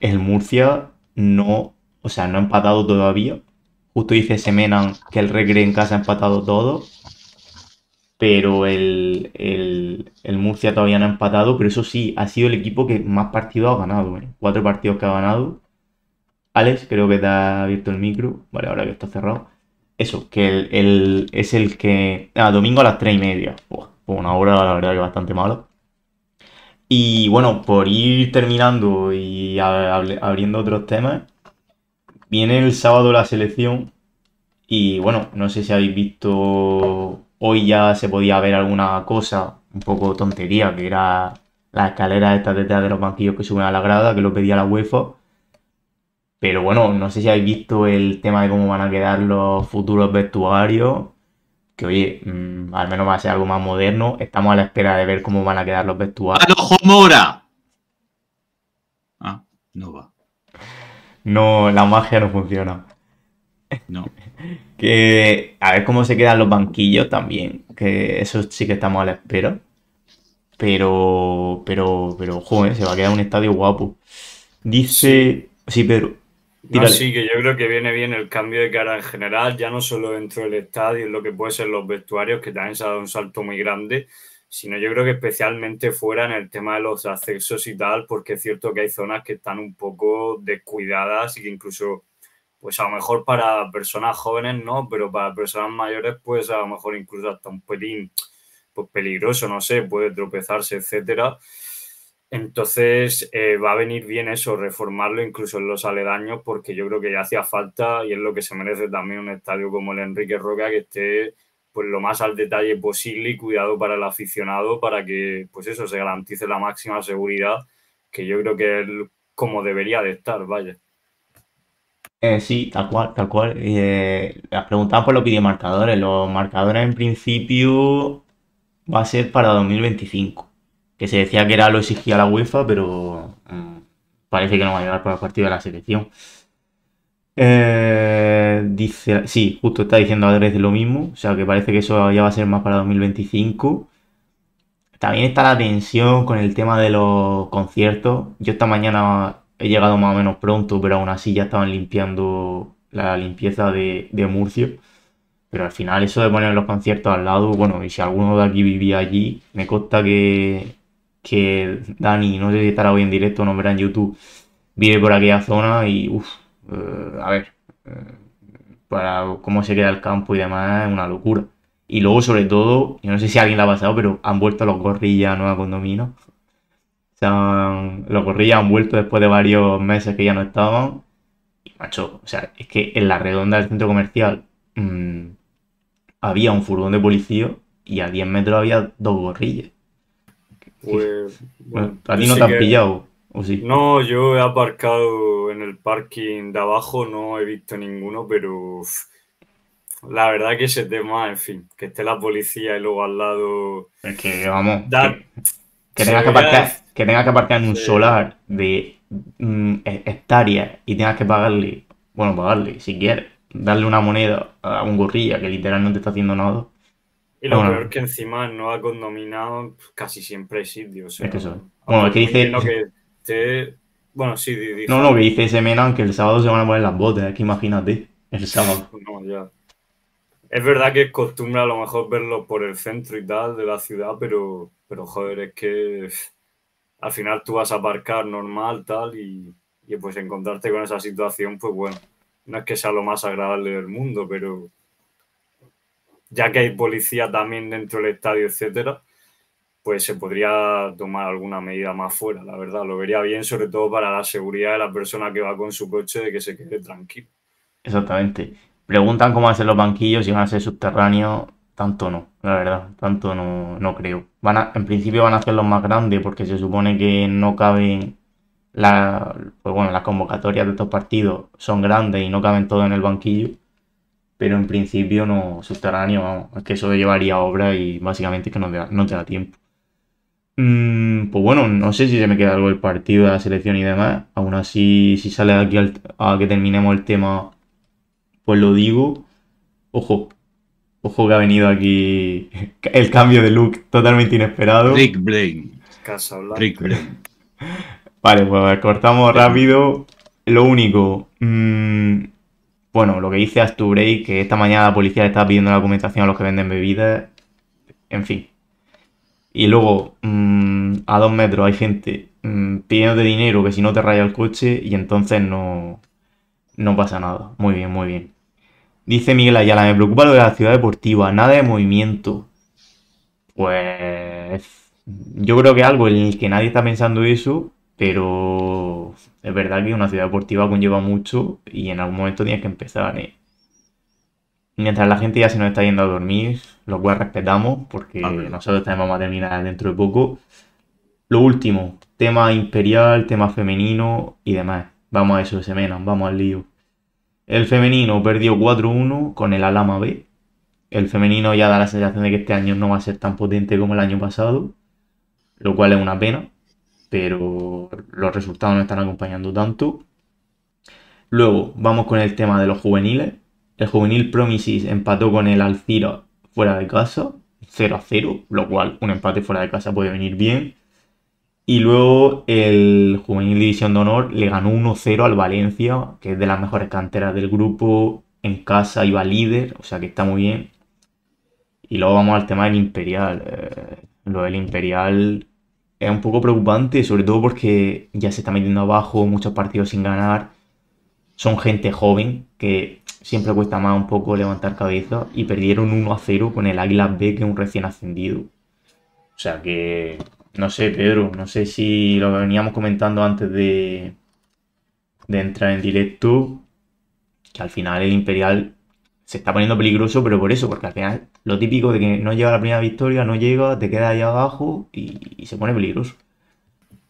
el Murcia no, o sea, no ha empatado todavía. Justo dice Semenan que el Regre en casa ha empatado todo, pero el, el, Murcia todavía no ha empatado, pero eso sí, ha sido el equipo que más partidos ha ganado, ¿eh? cuatro partidos que ha ganado. Alex, creo que te ha abierto el micro, vale, ahora que está cerrado. Eso, que el, es el que... Ah, domingo a las tres y media. Buah, una hora, la verdad, que bastante malo. Y bueno, por ir terminando y abriendo otros temas, viene el sábado la selección y bueno, no sé si habéis visto, hoy ya se podía ver alguna cosa, un poco tontería, que era la escaleras estas detrás de los banquillos que suben a la grada, que lo pedía la UEFA. Pero bueno, no sé si habéis visto el tema de cómo van a quedar los futuros vestuarios que oye, mm, al menos va a ser algo más moderno. Estamos a la espera de ver cómo van a quedar los vestuarios. ¡Anojo ¡Ah, Mora! Ah, no va. No, la magia no funciona. No. que a ver cómo se quedan los banquillos también, que eso sí que estamos a la espera. Pero, pero, pero, joder, se va a quedar un estadio guapo. Dice, sí, pero Ah, sí, que yo creo que viene bien el cambio de cara en general, ya no solo dentro del estadio, en lo que puede ser los vestuarios, que también se ha dado un salto muy grande, sino yo creo que especialmente fuera en el tema de los accesos y tal, porque es cierto que hay zonas que están un poco descuidadas y que incluso, pues a lo mejor para personas jóvenes no, pero para personas mayores, pues a lo mejor incluso hasta un pelín pues peligroso, no sé, puede tropezarse, etcétera. Entonces eh, va a venir bien eso, reformarlo incluso en los aledaños, porque yo creo que ya hacía falta y es lo que se merece también un estadio como el Enrique Roca, que esté pues lo más al detalle posible y cuidado para el aficionado para que pues eso se garantice la máxima seguridad, que yo creo que es como debería de estar, vaya. Eh, sí, tal cual, tal cual. Eh, las preguntaban por los marcadores Los marcadores en principio va a ser para 2025 que se decía que era lo exigía la UEFA, pero mm, parece que no va a llegar para el partido de la selección. Eh, sí, justo está diciendo Adres lo mismo, o sea que parece que eso ya va a ser más para 2025. También está la tensión con el tema de los conciertos. Yo esta mañana he llegado más o menos pronto, pero aún así ya estaban limpiando la limpieza de, de Murcio. Pero al final eso de poner los conciertos al lado, bueno, y si alguno de aquí vivía allí, me consta que que Dani, no sé si estará hoy en directo, no verá en YouTube, vive por aquella zona y, uff, eh, a ver, eh, para cómo se queda el campo y demás, es una locura. Y luego, sobre todo, yo no sé si alguien la ha pasado, pero han vuelto los gorrillas nueva Condominio O sea, los gorrillas han vuelto después de varios meses que ya no estaban. Y, macho, o sea, es que en la redonda del centro comercial mm, había un furgón de policía y a 10 metros había dos gorrillas. Pues, a ti no te han pillado, ¿o sí? No, yo he aparcado en el parking de abajo, no he visto ninguno, pero la verdad que ese tema, en fin, que esté la policía y luego al lado... Es que, vamos, que, tenga tengas que, aparcar, que, aparcar en un solar de mm, e-, hectáreas y tengas que pagarle, bueno, pagarle, si quieres, darle una moneda a un gorrilla que literalmente te está haciendo nada. Y lo peor es que encima no ha condominado casi siempre hay sitio. O es este Bueno, que dice... Bueno, sí, dice... No, no, que dice mena que el sábado se van a poner las botas, que imagínate, el sábado. Es verdad que es costumbre a lo mejor verlo por el centro y tal de la ciudad, pero, pero joder, es que al final tú vas a aparcar normal, tal, y, y pues encontrarte con esa situación, pues bueno, no es que sea lo más agradable del mundo, pero ya que hay policía también dentro del estadio, etcétera, pues se podría tomar alguna medida más fuera, la verdad. Lo vería bien, sobre todo para la seguridad de la persona que va con su coche, de que se quede tranquilo. Exactamente. Preguntan cómo hacen los banquillos, si van a ser subterráneos, tanto no, la verdad, tanto no, no creo. Van en principio van a ser los más grandes, porque se supone que no caben la, pues bueno, las convocatorias de estos partidos son grandes y no caben todo en el banquillo pero en principio no subterráneo, vamos, es que eso llevaría obra y básicamente es que no te da, tiempo. Mm, pues bueno, no sé si se me queda algo el partido de la selección y demás, aún así si sale aquí a que terminemos el tema, pues lo digo, ojo. Ojo que ha venido aquí el cambio de look totalmente inesperado. Rick Blaine. Casa Rick Vale, pues cortamos rápido. Lo único, mm, bueno, lo que dice y que esta mañana la policía le estaba pidiendo la documentación a los que venden bebidas, en fin. Y luego, mm, a dos metros hay gente pidiendo mm, pidiéndote dinero que si no te raya el coche y entonces no, no pasa nada. Muy bien, muy bien. Dice Miguel Ayala, me preocupa lo de la ciudad deportiva, nada de movimiento. Pues yo creo que algo en el que nadie está pensando eso pero es verdad que una ciudad deportiva conlleva mucho y en algún momento tienes que empezar. ¿eh? Mientras la gente ya se nos está yendo a dormir, lo cual respetamos porque nosotros tenemos vamos a terminar dentro de poco. Lo último, tema imperial, tema femenino y demás. Vamos a eso, de semana, vamos al lío. El femenino perdió 4-1 con el Alama B. El femenino ya da la sensación de que este año no va a ser tan potente como el año pasado, lo cual es una pena pero los resultados no están acompañando tanto. Luego vamos con el tema de los juveniles. El juvenil Promises empató con el Alcira fuera de casa, 0 a 0, lo cual un empate fuera de casa puede venir bien. Y luego el Juvenil División de Honor le ganó 1-0 al Valencia, que es de las mejores canteras del grupo. En casa iba líder, o sea que está muy bien. Y luego vamos al tema del Imperial. Eh, lo del Imperial es un poco preocupante, sobre todo porque ya se está metiendo abajo, muchos partidos sin ganar. Son gente joven que siempre cuesta más un poco levantar cabeza y perdieron 1 a 0 con el Águila B, que es un recién ascendido. O sea que, no sé, Pedro, no sé si lo veníamos comentando antes de, de entrar en directo, que al final el Imperial se está poniendo peligroso, pero por eso, porque al final lo típico de que no llega la primera victoria, no llega, te queda ahí abajo y, se pone peligroso.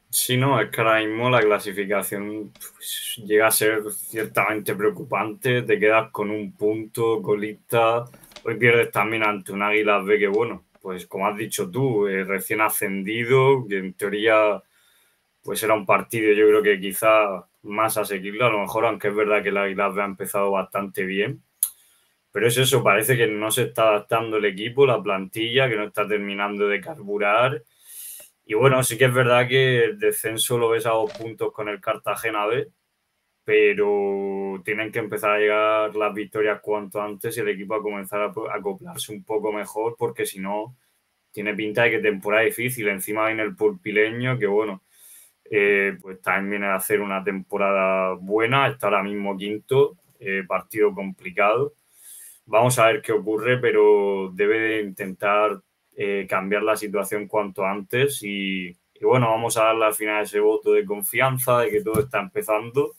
Sí, no, es que ahora mismo la clasificación pues, llega a ser ciertamente preocupante. Te quedas con un punto, colista. Hoy pierdes también ante un águila B que, bueno, pues como has dicho tú, eh, recién ascendido, que en teoría pues era un partido yo creo que quizá más asequible. A lo mejor, aunque es verdad que el Águilas B ha empezado bastante bien, pero es eso, parece que no se está adaptando el equipo, la plantilla, que no está terminando de carburar. Y bueno, sí que es verdad que el descenso lo ves a dos puntos con el Cartagena B, pero tienen que empezar a llegar las victorias cuanto antes y el equipo a comenzar a acoplarse un poco mejor, porque si no, tiene pinta de que temporada difícil. Encima viene el pulpileño, que bueno, eh, pues también viene a hacer una temporada buena, está ahora mismo quinto, eh, partido complicado. Vamos a ver qué ocurre, pero debe de intentar eh, cambiar la situación cuanto antes y, bueno, vamos a darle al final ese voto de confianza de que todo está empezando,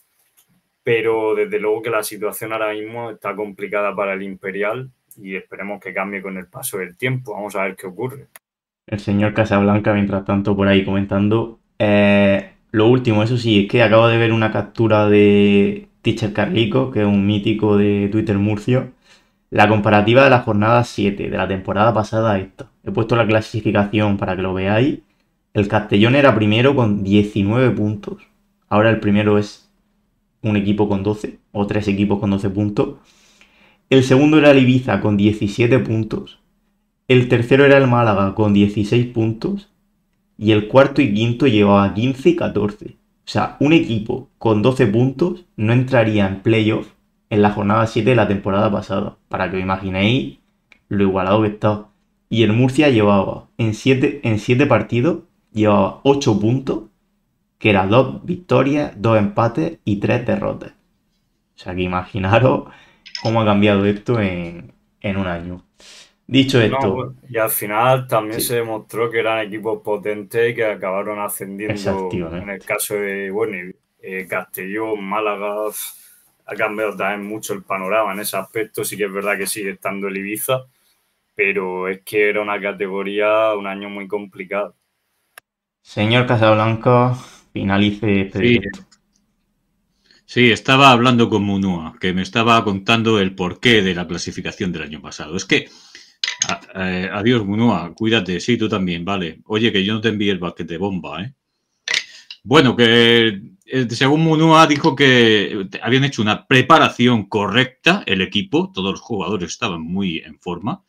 pero desde luego que la situación ahora mismo está complicada para el Imperial y esperemos que cambie con el paso del tiempo. Vamos a ver qué ocurre. El señor Casablanca, mientras tanto, por ahí comentando. Eh, lo último, eso sí, es que acabo de ver una captura de Teacher Carlico, que es un mítico de Twitter Murcio, la comparativa de la jornada 7 de la temporada pasada a esta. He puesto la clasificación para que lo veáis. El Castellón era primero con 19 puntos. Ahora el primero es un equipo con 12 o tres equipos con 12 puntos. El segundo era el Ibiza con 17 puntos. El tercero era el Málaga con 16 puntos. Y el cuarto y quinto llevaba 15 y 14. O sea, un equipo con 12 puntos no entraría en playoff en la jornada 7 de la temporada pasada, para que os imaginéis lo igualado que está. Y el Murcia llevaba en 7 en siete partidos, llevaba 8 puntos, que eran 2 victorias, 2 empates y 3 derrotas. O sea que imaginaros cómo ha cambiado esto en, un año. Dicho esto. Pues, y al final también se demostró que eran equipos potentes que acabaron ascendiendo. En el caso de, bueno, eh, Castellón, Málaga, ha cambiado también mucho el panorama en ese aspecto. Sí que es verdad que sigue estando el Ibiza, pero es que era una categoría, un año muy complicado. Señor Casablanca, finalice este Sí. estaba hablando con Munua, que me estaba contando el porqué de la clasificación del año pasado. Es que, eh, adiós Munua, cuídate, sí, tú también, vale. Oye, que yo no te envíe el baquete de bomba, ¿eh? Bueno, que eh, según Munua dijo que eh, habían hecho una preparación correcta el equipo, todos los jugadores estaban muy en forma,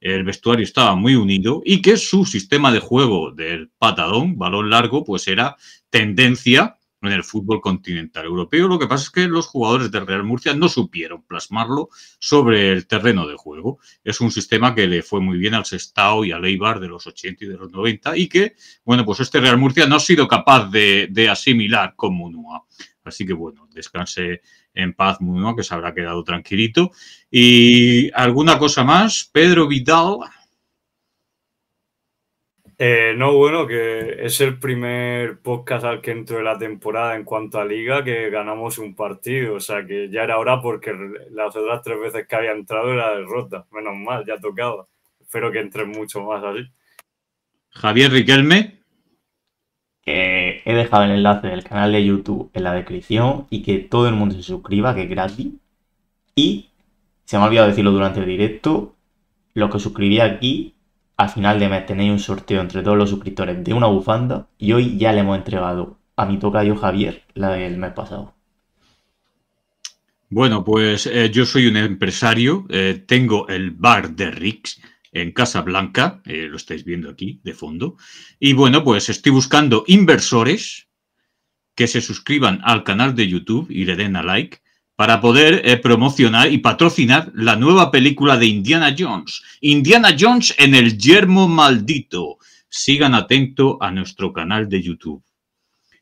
el vestuario estaba muy unido y que su sistema de juego del patadón, balón largo, pues era tendencia en el fútbol continental europeo. Lo que pasa es que los jugadores del Real Murcia no supieron plasmarlo sobre el terreno de juego. Es un sistema que le fue muy bien al Sestao y al Eibar de los 80 y de los 90 y que, bueno, pues este Real Murcia no ha sido capaz de, asimilar con Munua. Así que bueno, descanse en paz Munua, que se habrá quedado tranquilito. Y alguna cosa más, Pedro Vidal, eh, no, bueno, que es el primer podcast al que entro de la temporada en cuanto a liga que ganamos un partido, o sea que ya era hora porque las otras tres veces que había entrado era derrota, menos mal, ya tocaba. Espero que entre mucho más así. Javier Riquelme. que eh, he dejado el enlace del canal de YouTube en la descripción y que todo el mundo se suscriba, que es gratis. Y se me ha olvidado decirlo durante el directo, los que suscribí aquí al final de mes tenéis un sorteo entre todos los suscriptores de una bufanda y hoy ya le hemos entregado a mi tocayo Javier la del mes pasado. Bueno, pues eh, yo soy un empresario, eh, tengo el bar de Rix en Casa Blanca, eh, lo estáis viendo aquí de fondo, y bueno, pues estoy buscando inversores que se suscriban al canal de YouTube y le den a like para poder eh, promocionar y patrocinar la nueva película de Indiana Jones, Indiana Jones en el yermo maldito. Sigan atento a nuestro canal de YouTube.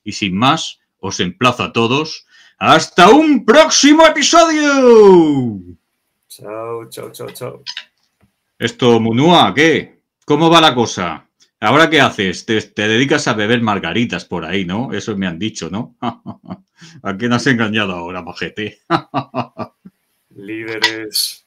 Y sin más, os emplazo a todos. Hasta un próximo episodio. Chao, chao, chao, chao. Esto, Munua, ¿qué? ¿Cómo va la cosa? ¿Ahora qué haces? Te, dedicas a beber margaritas por ahí, ¿no? Eso me han dicho, ¿no? ¿A nos has engañado ahora, majete? Líderes